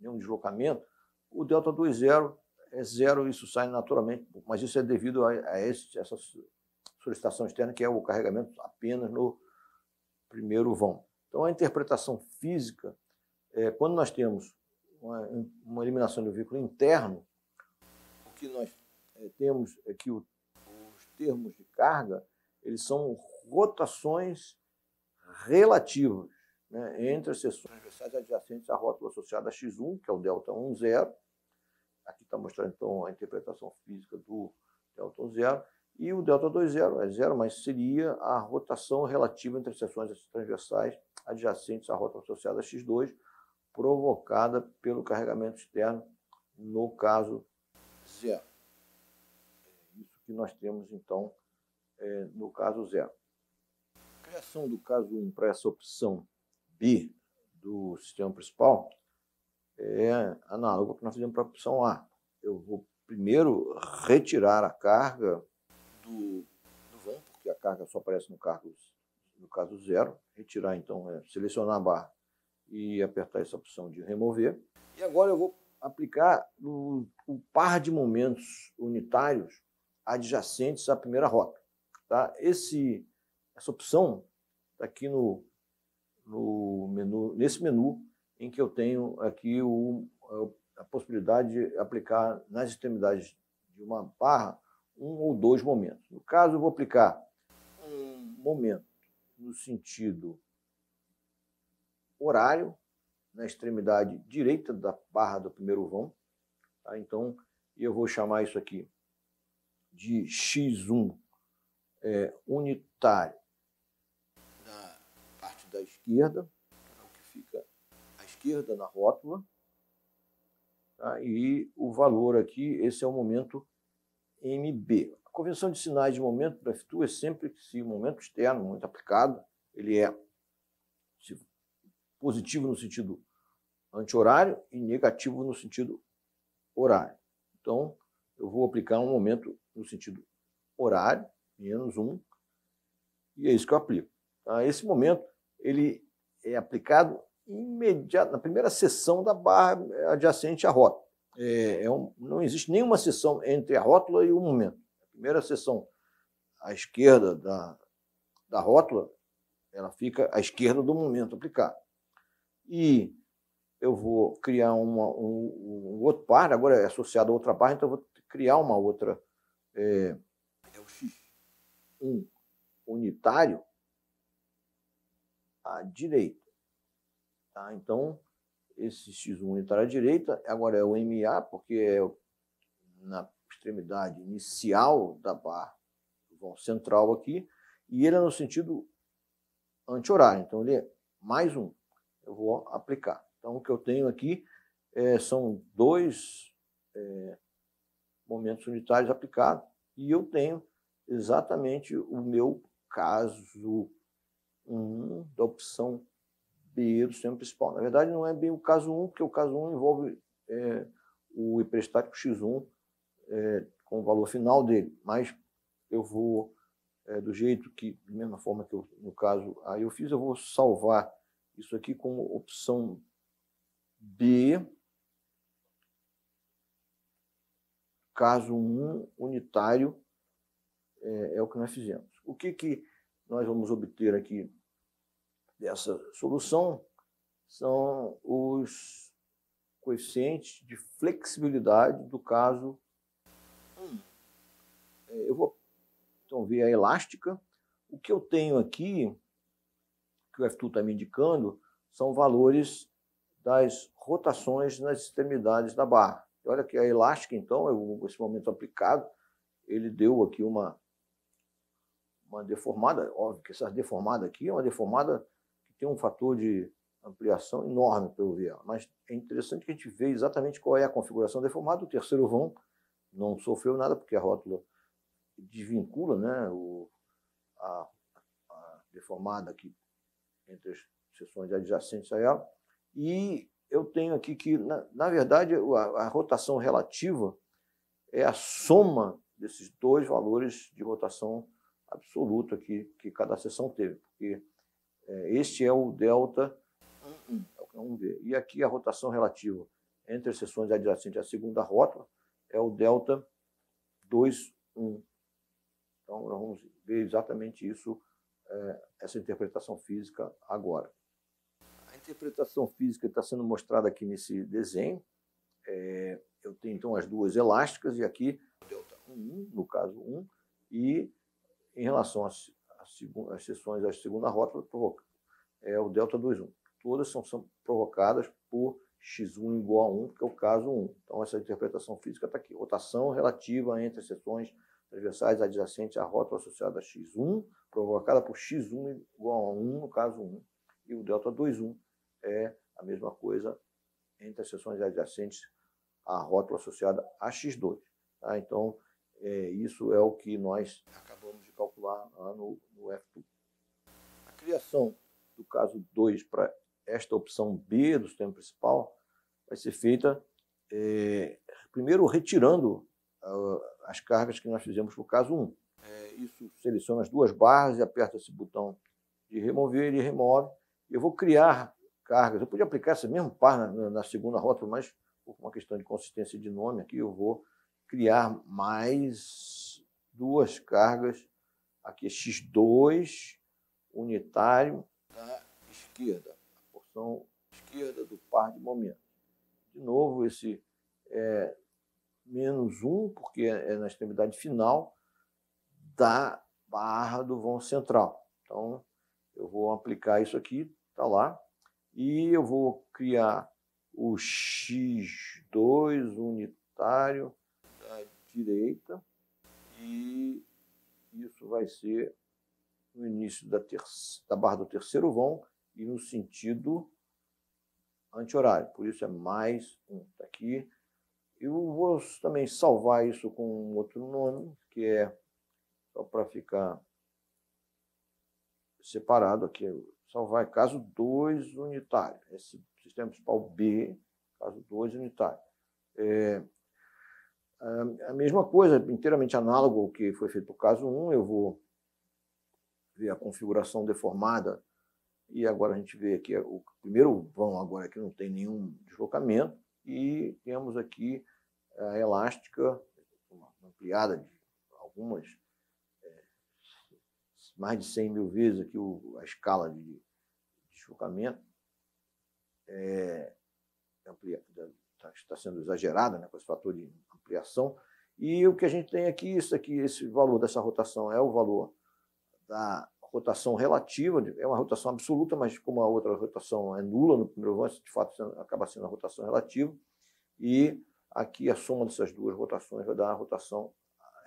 nenhum deslocamento, o delta 2,0 é zero, isso sai naturalmente, mas isso é devido a, a esse, essa solicitação externa, que é o carregamento apenas no primeiro vão. Então, a interpretação física, é, quando nós temos uma, uma, eliminação do veículo interno, o que nós é, temos é que o, os termos de carga eles são rotações relativas né, entre as seções versais adjacentes à rótula associada a X1, que é o delta 1,0. Aqui está mostrando, então, a interpretação física do delta 1,0. E o delta 2, é zero, mas seria a rotação relativa entre as seções transversais adjacentes à rótula associada a X2, provocada pelo carregamento externo, no caso zero. É isso que nós temos, então, é, no caso zero. Criação do caso 1 para essa opção bi do sistema principal é análogo ao que nós fizemos para a opção A. Eu vou primeiro retirar a carga do, do vão, porque a carga só aparece no, cargo, no caso zero. Retirar, então, é selecionar a barra e apertar essa opção de remover. E agora eu vou aplicar o, o par de momentos unitários adjacentes à primeira rota. Tá? Esse, essa opção está aqui no no menu, nesse menu em que eu tenho aqui o, a possibilidade de aplicar nas extremidades de uma barra um ou dois momentos. No caso, eu vou aplicar um momento no sentido horário, na extremidade direita da barra do primeiro vão. Tá? Então, eu vou chamar isso aqui de x1 é, unitário esquerda, a é o que fica à esquerda na rótula, tá? e o valor aqui, esse é o momento MB. A convenção de sinais de momento para F2 é sempre que se o momento externo, muito aplicado, ele é positivo no sentido anti-horário e negativo no sentido horário. Então, eu vou aplicar um momento no sentido horário, menos 1, um, e é isso que eu aplico. Tá? Esse momento ele é aplicado imediato, na primeira seção da barra adjacente à rótula. É, é um, não existe nenhuma seção entre a rótula e o momento. A primeira seção à esquerda da, da rótula, ela fica à esquerda do momento aplicado. E eu vou criar uma, um, um outro par, agora é associado a outra barra, então eu vou criar uma outra. É, é o X. Um unitário à direita. Tá? Então, esse X1 unitário à direita, agora é o MA, porque é na extremidade inicial da barra vão central aqui, e ele é no sentido anti-horário, então ele é mais um. Eu vou aplicar. Então, o que eu tenho aqui é, são dois é, momentos unitários aplicados, e eu tenho exatamente o meu caso 1 da opção B do sistema principal. Na verdade, não é bem o caso 1, porque o caso 1 envolve é, o hiperestático X1 é, com o valor final dele, mas eu vou, é, do jeito que, da mesma forma que eu, no caso aí eu fiz, eu vou salvar isso aqui como opção B, caso 1 unitário, é, é o que nós fizemos. O que, que nós vamos obter aqui dessa solução são os coeficientes de flexibilidade do caso 1. É, eu vou então ver a elástica. O que eu tenho aqui, que o F2 está me indicando, são valores das rotações nas extremidades da barra. Olha que a elástica, então, esse momento aplicado, ele deu aqui uma, uma deformada. Óbvio que essa deformada aqui é uma deformada tem um fator de ampliação enorme pelo ver, mas é interessante que a gente vê exatamente qual é a configuração deformada. O terceiro vão não sofreu nada, porque a rótula desvincula né, o, a, a deformada aqui entre as seções adjacentes a ela. E eu tenho aqui que, na, na verdade, a, a rotação relativa é a soma desses dois valores de rotação absoluta que, que cada seção teve, porque é, este é o delta, vamos é ver. E aqui a rotação relativa entre as seções adjacentes à segunda rótula é o delta 2, 1. Então, nós vamos ver exatamente isso, é, essa interpretação física agora. A interpretação física está sendo mostrada aqui nesse desenho. eu tenho, então, as duas elásticas e aqui, delta 1, no caso 1, e em relação a as sessões da segunda rota provoca, é o delta 2,1. Todas são, são provocadas por x1 igual a 1, que é o caso 1. Então, essa interpretação física está aqui. Rotação relativa entre as sessões transversais adjacentes à rota associada a x1, provocada por x1 igual a 1, no caso 1. E o delta 2,1 é a mesma coisa entre as sessões adjacentes à rota associada a x2. Tá? Então, é, isso é o que nós de calcular lá no, no F2. A criação do caso 2 para esta opção B do sistema principal vai ser feita, é, primeiro, retirando uh, as cargas que nós fizemos para o caso 1. Um. É, isso seleciona as duas barras e aperta esse botão de remover, ele remove. Eu vou criar cargas. Eu podia aplicar essa mesma barra na, na segunda rótula, mas por uma questão de consistência de nome aqui, eu vou criar mais duas cargas, aqui é X2 unitário da tá? esquerda, a porção esquerda do par de momentos. De novo, esse é, menos 1, porque é, é na extremidade final da barra do vão central. Então, eu vou aplicar isso aqui, está lá, e eu vou criar o x2 unitário da direita e isso vai ser no início da, da barra do terceiro vão e no sentido anti-horário. Por isso é mais um. Está aqui. Eu vou também salvar isso com outro nome, que é só para ficar separado aqui. Salvar é caso 2 unitário. Esse sistema principal B, caso 2 unitário. É, ah, a mesma coisa, inteiramente análogo ao que foi feito no caso 1, eu vou ver a configuração deformada e agora a gente vê aqui o primeiro vão agora que não tem nenhum deslocamento e temos aqui a elástica ampliada de algumas é, mais de 100 mil vezes aqui o, a escala de, deslocamento é, tá, está sendo exagerada né, com esse fator de criação. E o que a gente tem aqui, é isso aqui, é esse valor dessa rotação é o valor da rotação relativa, é uma rotação absoluta, mas como a outra rotação é nula no primeiro avanço, de fato acaba sendo a rotação relativa. E aqui a soma dessas duas rotações vai dar a rotação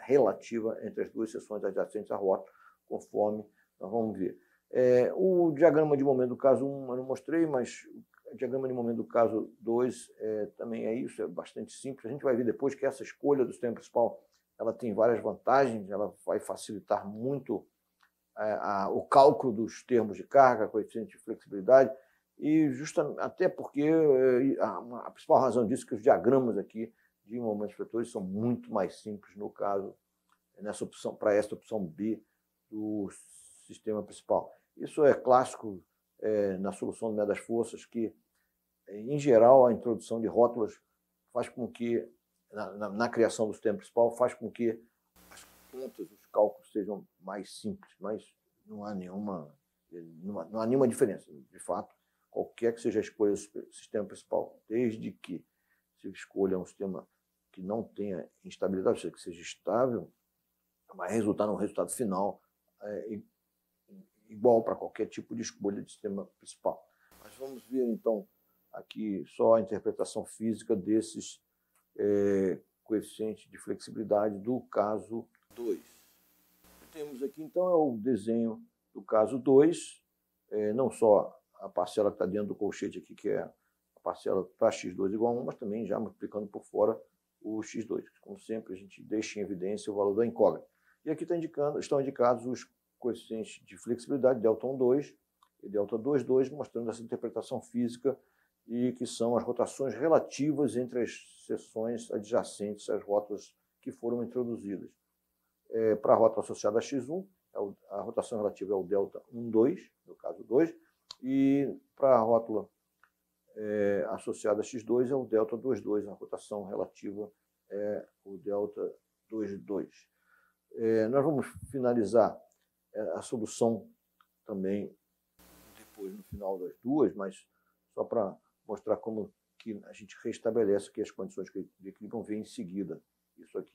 relativa entre as duas seções adjacentes à rota, conforme nós então, vamos ver. É, o diagrama de momento do caso 1 eu não mostrei, mas diagrama de momento do caso 2 é, também é isso, é bastante simples. A gente vai ver depois que essa escolha do sistema principal ela tem várias vantagens, ela vai facilitar muito é, a, o cálculo dos termos de carga, coeficiente de flexibilidade, e justamente, até porque é, a, a principal razão disso é que os diagramas aqui de momentos fletores são muito mais simples no caso, nessa opção, para esta opção B do sistema principal. Isso é clássico é, na solução do meio das forças, que é, em geral, a introdução de rótulos faz com que, na, na, na criação do sistema principal, faz com que as contas, os cálculos sejam mais simples, mas não há nenhuma, eh, não há, nenhuma diferença. De fato, qualquer que seja a escolha do sistema principal, desde que se escolha um sistema que não tenha instabilidade, ou seja, que seja estável, vai resultar num resultado final é, igual para qualquer tipo de escolha de sistema principal. Mas vamos ver, então, Aqui só a interpretação física desses é, coeficientes de flexibilidade do caso 2. Temos aqui então é o desenho do caso 2, é, não só a parcela que está dentro do colchete aqui, que é a parcela para x2 igual a 1, mas também já multiplicando por fora o x2. Como sempre, a gente deixa em evidência o valor da incógnita. E aqui tá indicando, estão indicados os coeficientes de flexibilidade, delta 1, 2 e delta 2, 2, mostrando essa interpretação física e que são as rotações relativas entre as seções adjacentes às rotas que foram introduzidas. É, para a rota associada a X1, é a rotação relativa é o delta 1, 2, no caso 2, e para a rótula é, associada a X2 é o delta 2, 2, a rotação relativa é o delta 2, 2. É, nós vamos finalizar é, a solução também depois no final das duas, mas só para mostrar como que a gente restabelece que as condições equilíbrio equilibram vêm em seguida. Isso aqui.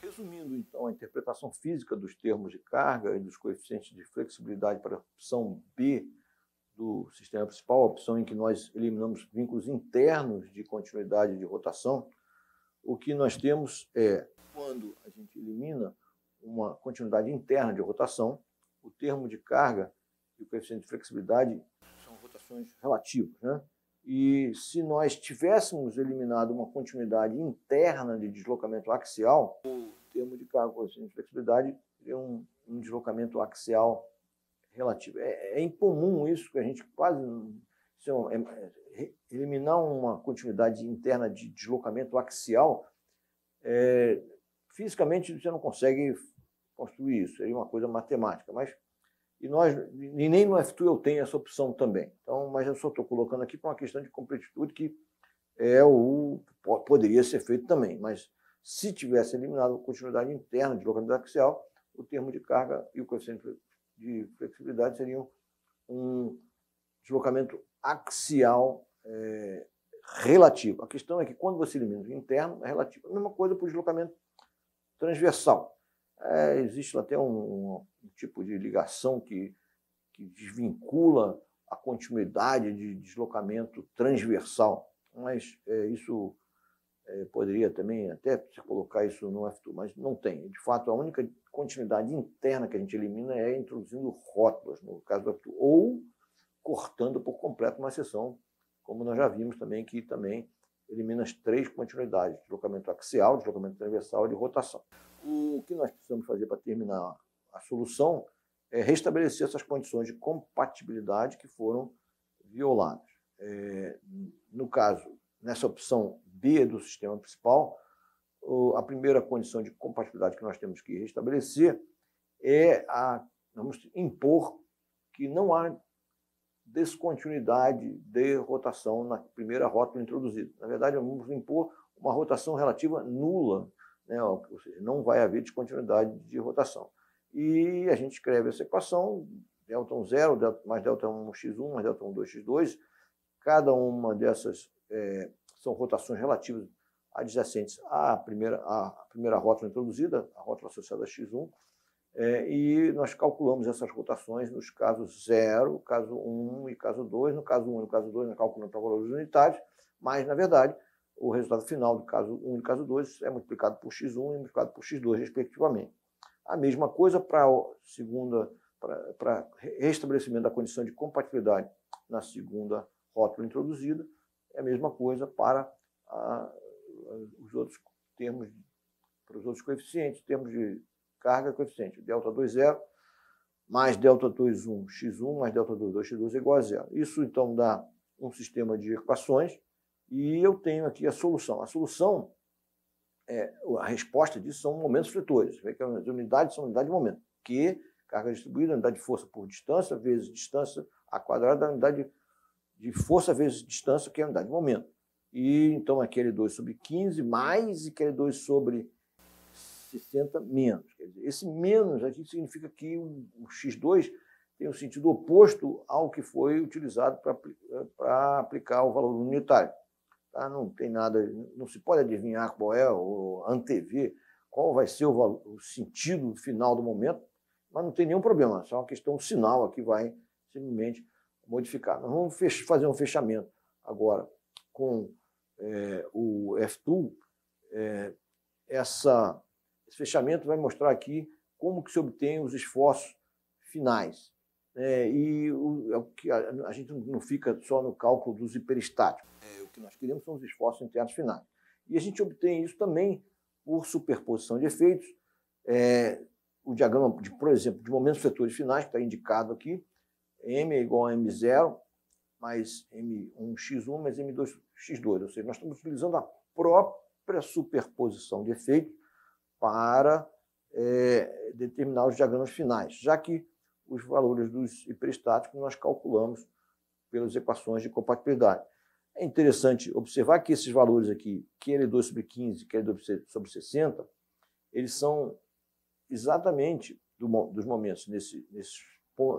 Resumindo, então, a interpretação física dos termos de carga e dos coeficientes de flexibilidade para a opção B do sistema principal, a opção em que nós eliminamos vínculos internos de continuidade de rotação, o que nós temos é, quando a gente elimina uma continuidade interna de rotação, o termo de carga e o coeficiente de flexibilidade são rotações relativas, né? E se nós tivéssemos eliminado uma continuidade interna de deslocamento axial, o termo de carga coeficiente de flexibilidade é um, um, deslocamento axial relativo. É, é, incomum isso, que a gente quase. É, é, eliminar uma continuidade interna de deslocamento axial, é, fisicamente você não consegue construir isso, seria uma coisa matemática, mas e, nós, e nem no F2 eu tenho essa opção também. Então, mas eu só estou colocando aqui para uma questão de completitude que é o, poderia ser feito também. Mas se tivesse eliminado a continuidade interna de localidade axial, o termo de carga e o coeficiente de flexibilidade seriam um deslocamento axial é, relativo. A questão é que quando você elimina o interno, é relativo. A mesma coisa para o deslocamento transversal. É, existe até um, um um tipo de ligação que, que desvincula a continuidade de deslocamento transversal. Mas é, isso é, poderia também até se colocar isso no F2, mas não tem. De fato, a única continuidade interna que a gente elimina é introduzindo rótulas, no caso do F2, ou cortando por completo uma seção, como nós já vimos também, que também elimina as três continuidades: deslocamento axial, deslocamento transversal e de rotação. O que nós precisamos fazer para terminar a solução é restabelecer essas condições de compatibilidade que foram violadas. É, no caso, nessa opção B do sistema principal, a primeira condição de compatibilidade que nós temos que restabelecer é a vamos impor que não há descontinuidade de rotação na primeira rótula introduzida. Na verdade, vamos impor uma rotação relativa nula, né? ou seja, não vai haver descontinuidade de rotação e a gente escreve essa equação, delta 1, 0, delta, mais delta 1, x1, mais delta 1, 2, x2. Cada uma dessas é, são rotações relativas adjacentes à primeira, à primeira rótula introduzida, a rótula associada a x1, é, e nós calculamos essas rotações nos casos 0, caso 1 e caso 2. No caso 1 e no caso 2, nós calculamos para valores unitários, mas, na verdade, o resultado final do caso 1 e do caso 2 é multiplicado por x1 e multiplicado por x2, respectivamente. A mesma coisa para a segunda, para restabelecimento da condição de compatibilidade na segunda rótula introduzida, é a mesma coisa para a, os outros termos, para os outros coeficientes, termos de carga coeficiente, delta 2, zero mais delta 21 x1, mais delta 22 x2 é igual a zero. Isso, então, dá um sistema de equações e eu tenho aqui a solução. A solução é, a resposta disso são momentos flutores. Vê que as unidades são unidade de momento, que carga distribuída, unidade de força por distância, vezes distância a quadrada da unidade de força vezes distância, que é a unidade de momento. E então aquele 2 sobre 15 mais e aquele 2 sobre 60 menos. Quer dizer, esse menos aqui significa que o, o x2 tem um sentido oposto ao que foi utilizado para aplicar o valor unitário. Tá? Não tem nada, não se pode adivinhar qual é, o antever qual vai ser o, valor, o sentido final do momento, mas não tem nenhum problema, só uma questão, um sinal aqui vai simplesmente modificar. Nós vamos fazer um fechamento agora com é, o FTool. É, essa, esse fechamento vai mostrar aqui como que se obtém os esforços finais é, e o, é o que a, a, gente não fica só no cálculo dos hiperestáticos. É, o que nós queremos são os esforços internos finais. E a gente obtém isso também por superposição de efeitos. É, o diagrama, de, por exemplo, de momentos setores finais, que está indicado aqui, M é igual a M0 mais M1x1 mais M2x2. Ou seja, nós estamos utilizando a própria superposição de efeitos para é, determinar os diagramas finais, já que os valores dos hiperestáticos nós calculamos pelas equações de compatibilidade. É interessante observar que esses valores aqui, QL2 sobre 15, QL2 sobre 60, eles são exatamente do, dos momentos nesse,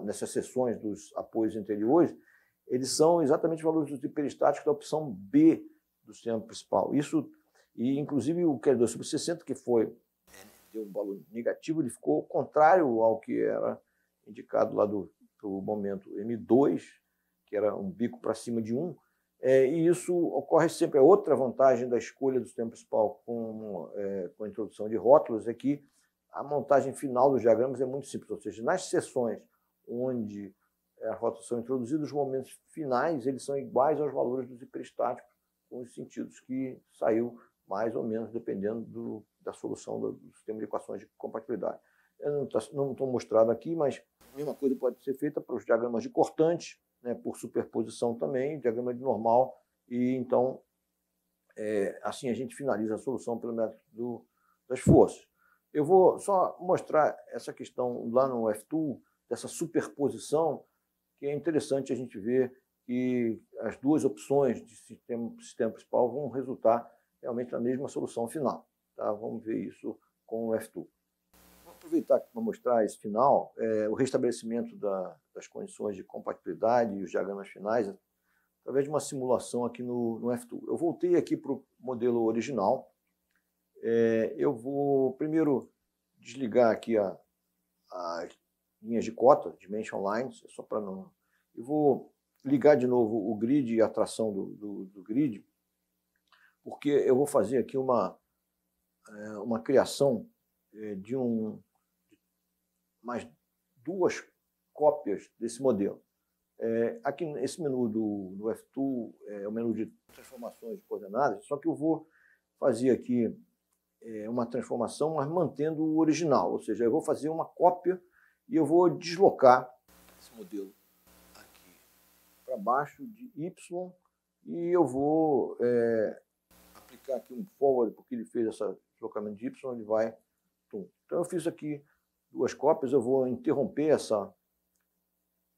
nessas sessões dos apoios anteriores, eles são exatamente os valores dos hiperestáticos da opção B do sistema principal. Isso, e inclusive o QL2 sobre 60, que foi deu um valor negativo, ele ficou contrário ao que era indicado lá do momento M2, que era um bico para cima de 1, é, e isso ocorre sempre. A outra vantagem da escolha do sistema principal com, é, com a introdução de rótulos é que a montagem final dos diagramas é muito simples, ou seja, nas seções onde é, as rótulas são introduzidas, os momentos finais eles são iguais aos valores dos hiperestáticos, com os sentidos que saiu mais ou menos, dependendo do, da solução do, do sistema de equações de compatibilidade não estou tá, mostrado aqui, mas a mesma coisa pode ser feita para os diagramas de cortante, né, por superposição também, diagrama de normal, e então é, assim a gente finaliza a solução pelo método das forças. Eu vou só mostrar essa questão lá no FTool, dessa superposição, que é interessante a gente ver que as duas opções de sistema, sistema principal vão resultar realmente na mesma solução final. Tá? Vamos ver isso com o FTool aproveitar para mostrar esse final, é, o restabelecimento da, das condições de compatibilidade e os diagramas finais, né, através de uma simulação aqui no, no F2. Eu voltei aqui para o modelo original. É, eu vou primeiro desligar aqui a, as linhas de cota, dimension lines, é só para não... Eu vou ligar de novo o grid e a tração do, do, do grid, porque eu vou fazer aqui uma, é, uma criação é, de um mais duas cópias desse modelo. É, aqui, esse menu do, do F2 é o é menu de transformações de coordenadas, só que eu vou fazer aqui é, uma transformação, mas mantendo o original, ou seja, eu vou fazer uma cópia e eu vou deslocar esse modelo aqui para baixo de Y e eu vou é, aplicar aqui um forward, porque ele fez esse deslocamento de Y, ele vai... Então eu fiz aqui duas cópias, eu vou interromper essa,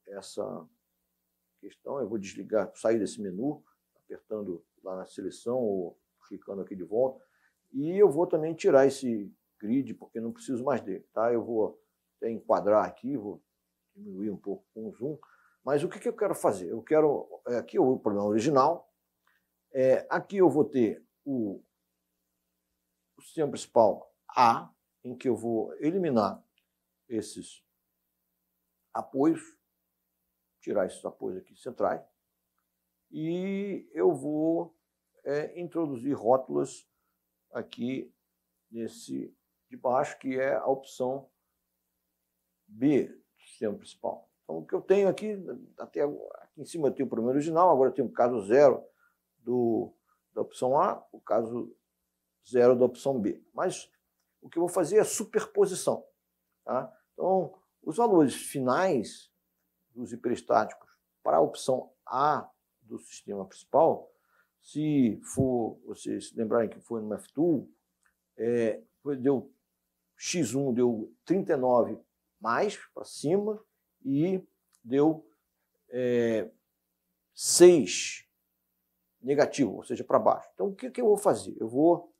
essa questão, eu vou desligar, sair desse menu, apertando lá na seleção ou clicando aqui de volta, e eu vou também tirar esse grid, porque não preciso mais dele, tá? Eu vou até enquadrar aqui, vou diminuir um pouco com o zoom, mas o que, que eu quero fazer? Eu quero, é, aqui é o problema original, é, aqui eu vou ter o, o sistema principal A, em que eu vou eliminar esses apoios, tirar esses apoios aqui centrais, e eu vou é, introduzir rótulos aqui nesse de baixo, que é a opção B do sistema principal. Então, o que eu tenho aqui, até aqui em cima eu tenho o problema original, agora eu tenho o caso zero do, da opção A, o caso zero da opção B. Mas o que eu vou fazer é superposição. Tá? Então, os valores finais dos hiperestáticos para a opção A do sistema principal, se for, vocês lembrarem que foi no MFTU é, deu X1 deu 39 mais para cima e deu é, 6 negativo, ou seja, para baixo. Então, o que, que eu vou fazer? Eu vou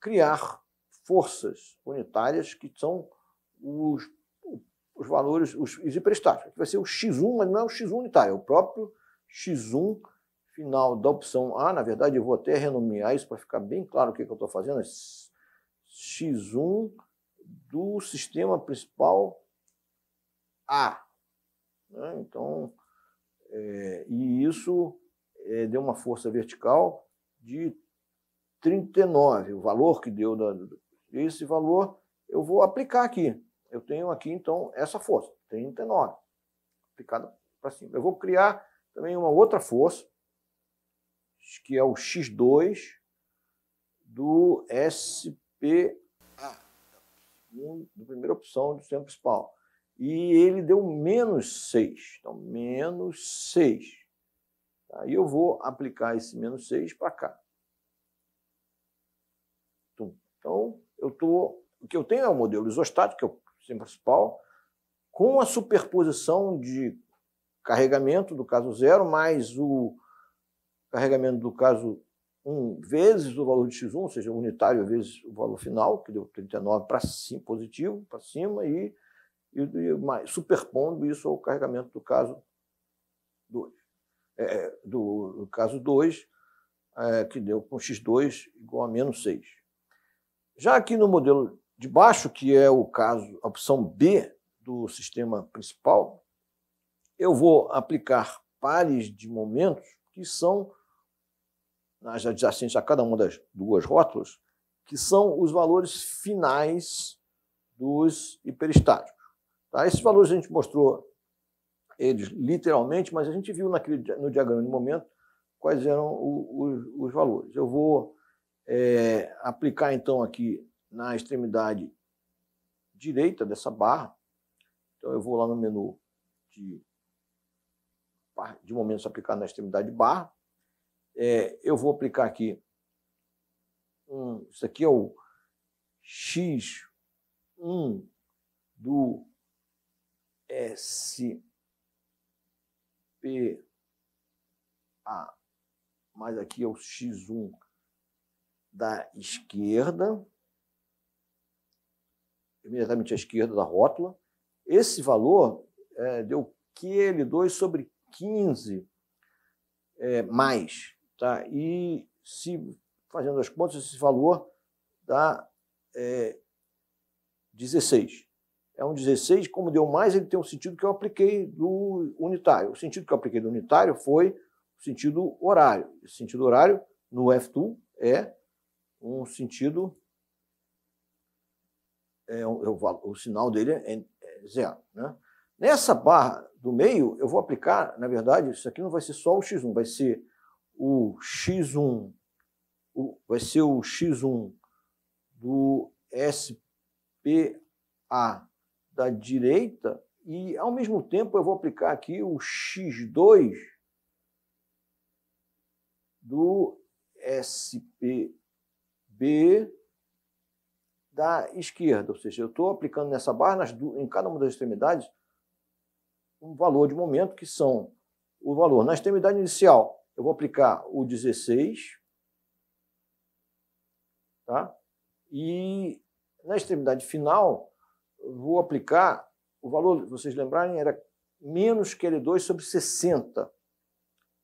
criar forças unitárias que são os, os valores, os, os hiperestáticos. Aqui vai ser o x1, mas não é o x1 unitário, é o próprio x1 final da opção A. Na verdade, eu vou até renomear isso para ficar bem claro o que, que eu estou fazendo. x1 do sistema principal A. Né? Então, é, e isso é, deu uma força vertical de 39, o valor que deu da, esse valor eu vou aplicar aqui eu tenho aqui, então, essa força, 39, aplicada para cima. Eu vou criar também uma outra força, que é o X2 do SPA, do primeira opção do centro principal. E ele deu menos 6, então menos 6. Aí eu vou aplicar esse menos 6 para cá. Então, eu tô, o que eu tenho é um modelo isostático, que eu sistema principal, com a superposição de carregamento do caso zero mais o carregamento do caso 1 vezes o valor de x1, ou seja, unitário vezes o valor final, que deu 39 para cima, positivo, para cima, e, e, e mais, superpondo isso ao carregamento do caso 2. É, é, do, do, caso 2, é, que deu com x2 igual a menos 6. Já aqui no modelo de baixo, que é o caso, a opção B do sistema principal, eu vou aplicar pares de momentos que são nas adjacentes a cada uma das duas rótulas, que são os valores finais dos hiperestáticos. Tá? Esses valores a gente mostrou eles literalmente, mas a gente viu naquele, no diagrama de momento quais eram o, o, os valores. Eu vou é, aplicar então aqui na extremidade direita dessa barra. Então eu vou lá no menu de, de momentos aplicado na extremidade barra. É, eu vou aplicar aqui, um, isso aqui é o X1 do SPA, mais aqui é o X1 da esquerda imediatamente à esquerda da rótula. Esse valor é, deu QL2 sobre 15 é, mais. Tá? E se fazendo as contas, esse valor dá é, 16. É um 16, como deu mais, ele tem um sentido que eu apliquei do unitário. O sentido que eu apliquei do unitário foi o sentido horário. Esse sentido horário no F2 é um sentido é, eu, o sinal dele é, é zero. Né? Nessa barra do meio, eu vou aplicar, na verdade, isso aqui não vai ser só o x1, vai ser o x1, o, vai ser o x1 do SPA da direita e, ao mesmo tempo, eu vou aplicar aqui o x2 do SPB da esquerda, ou seja, eu estou aplicando nessa barra, em cada uma das extremidades, um valor de momento que são o valor. Na extremidade inicial, eu vou aplicar o 16, tá? e na extremidade final, vou aplicar o valor, vocês lembrarem, era menos que L2 sobre 60.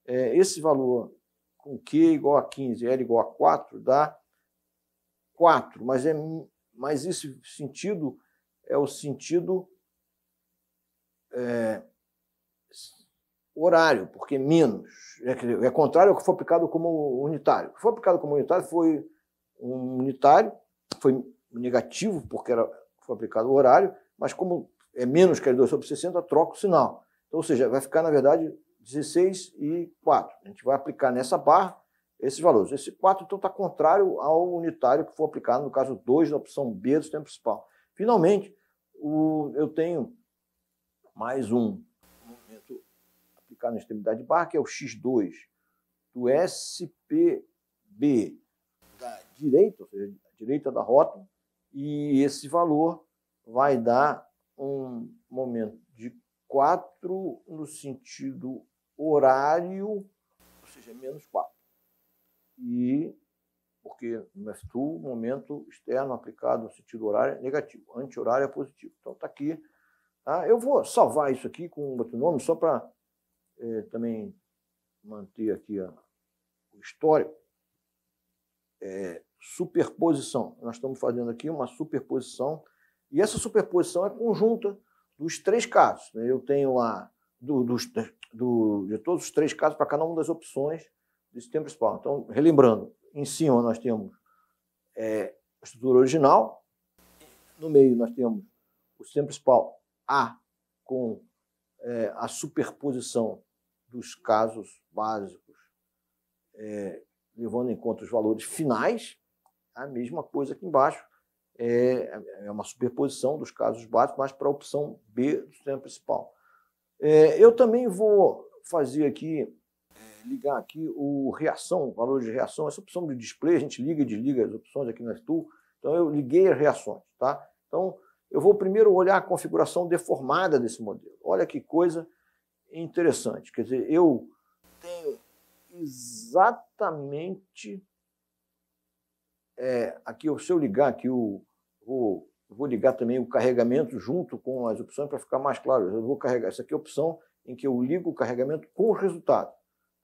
É, esse valor com Q igual a 15, L igual a 4, dá 4, mas é mas esse sentido é o sentido é, horário, porque menos. É, é contrário ao que foi aplicado como unitário. O que foi aplicado como unitário foi um unitário, foi negativo, porque era, foi aplicado o horário, mas como é menos que L2 sobre 60, troca o sinal. Então, ou seja, vai ficar, na verdade, 16 e 4. A gente vai aplicar nessa barra esses valores. Esse 4, então, está contrário ao unitário que for aplicado, no caso 2, na opção B do sistema principal. Finalmente, o, eu tenho mais um momento aplicado na extremidade bar, que é o X2 do SPB da direita, ou seja, a direita da rota, e esse valor vai dar um momento de 4 no sentido horário, ou seja, menos 4 e porque no F2, momento externo aplicado no sentido horário é negativo, anti-horário é positivo. Então está aqui. Tá? Eu vou salvar isso aqui com outro nome, só para é, também manter aqui a, o histórico. É, superposição. Nós estamos fazendo aqui uma superposição, e essa superposição é conjunta dos três casos. Né? Eu tenho lá, do, dos, do, de todos os três casos, para cada uma das opções, do tempo principal. Então, relembrando, em cima nós temos é, a estrutura original, no meio nós temos o tempo principal A com é, a superposição dos casos básicos, é, levando em conta os valores finais, a mesma coisa aqui embaixo, é, é uma superposição dos casos básicos, mas para a opção B do sistema principal. É, eu também vou fazer aqui ligar aqui o reação, o valor de reação, essa opção de display, a gente liga e desliga as opções aqui no tool. Então eu liguei as reações, tá? Então eu vou primeiro olhar a configuração deformada desse modelo. Olha que coisa interessante. Quer dizer, eu tenho exatamente é, aqui, se eu ligar aqui o vou, vou ligar também o carregamento junto com as opções para ficar mais claro. Eu vou carregar essa aqui é a opção em que eu ligo o carregamento com o resultado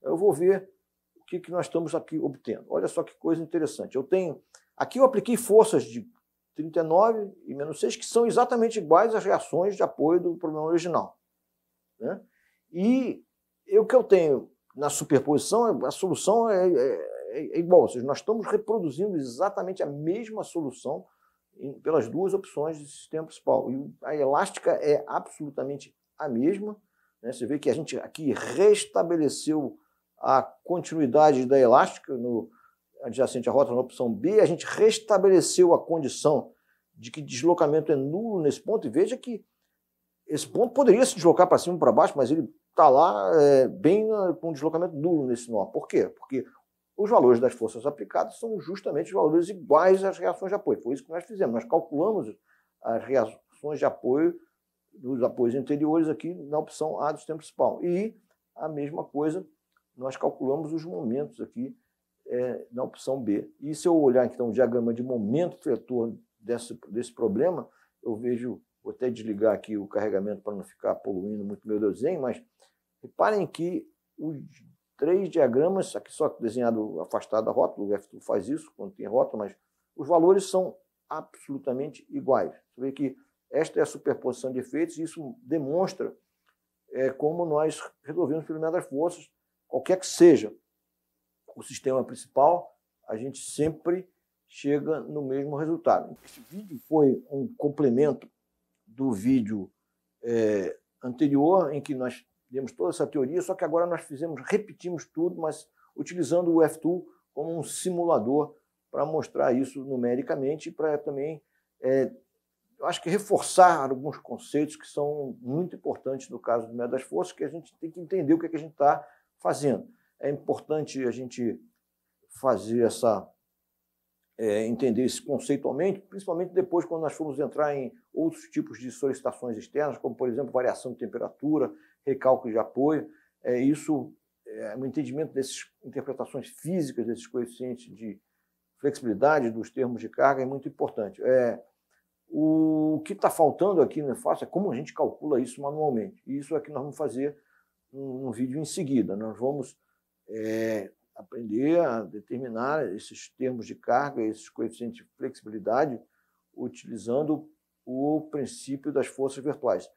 eu vou ver o que, que nós estamos aqui obtendo. Olha só que coisa interessante. Eu tenho. Aqui eu apliquei forças de 39 e menos 6, que são exatamente iguais às reações de apoio do problema original. Né? E é o que eu tenho na superposição, a solução é, é, é igual, ou seja, nós estamos reproduzindo exatamente a mesma solução em, pelas duas opções do sistema principal. E a elástica é absolutamente a mesma. Né? Você vê que a gente aqui restabeleceu a continuidade da elástica no adjacente à rota, na opção B, a gente restabeleceu a condição de que deslocamento é nulo nesse ponto, e veja que esse ponto poderia se deslocar para cima e para baixo, mas ele está lá é, bem com um deslocamento nulo nesse nó. Por quê? Porque os valores das forças aplicadas são justamente os valores iguais às reações de apoio. Foi isso que nós fizemos. Nós calculamos as reações de apoio dos apoios anteriores aqui na opção A do sistema principal. E a mesma coisa nós calculamos os momentos aqui é, na opção B. E se eu olhar, então, o diagrama de momento fletor desse, desse problema, eu vejo, vou até desligar aqui o carregamento para não ficar poluindo muito meu desenho, mas reparem que os três diagramas, aqui só desenhado afastado da rótula, o F2 faz isso quando tem rótula, mas os valores são absolutamente iguais. Você vê que esta é a superposição de efeitos e isso demonstra é, como nós resolvemos as forças qualquer que seja o sistema principal, a gente sempre chega no mesmo resultado. Esse vídeo foi um complemento do vídeo é, anterior, em que nós demos toda essa teoria, só que agora nós fizemos, repetimos tudo, mas utilizando o FTool como um simulador para mostrar isso numericamente e para também, é, eu acho que reforçar alguns conceitos que são muito importantes no caso do método das forças, que a gente tem que entender o que, é que a gente está fazendo. É importante a gente fazer essa. É, entender isso conceitualmente, principalmente depois quando nós formos entrar em outros tipos de solicitações externas, como, por exemplo, variação de temperatura, recalque de apoio. É, isso, é, o é entendimento dessas interpretações físicas, desses coeficientes de flexibilidade dos termos de carga é muito importante. É, o que está faltando aqui no EFASO é como a gente calcula isso manualmente. E isso é que nós vamos fazer um vídeo em seguida. Nós vamos é, aprender a determinar esses termos de carga, esses coeficientes de flexibilidade, utilizando o princípio das forças virtuais.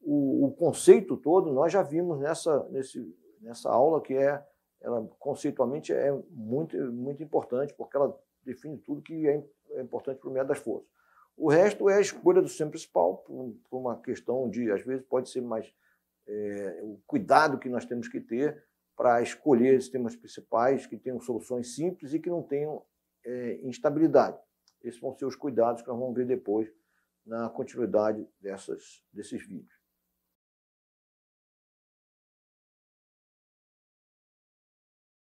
O, o conceito todo nós já vimos nessa, nesse, nessa aula, que é ela conceitualmente é muito, muito importante, porque ela define tudo que é, é importante para o método das forças. O resto é a escolha do centro principal, por, uma questão de, às vezes, pode ser mais é, o cuidado que nós temos que ter para escolher sistemas principais que tenham soluções simples e que não tenham é, instabilidade. Esses vão ser os cuidados que nós vamos ver depois na continuidade dessas, desses vídeos.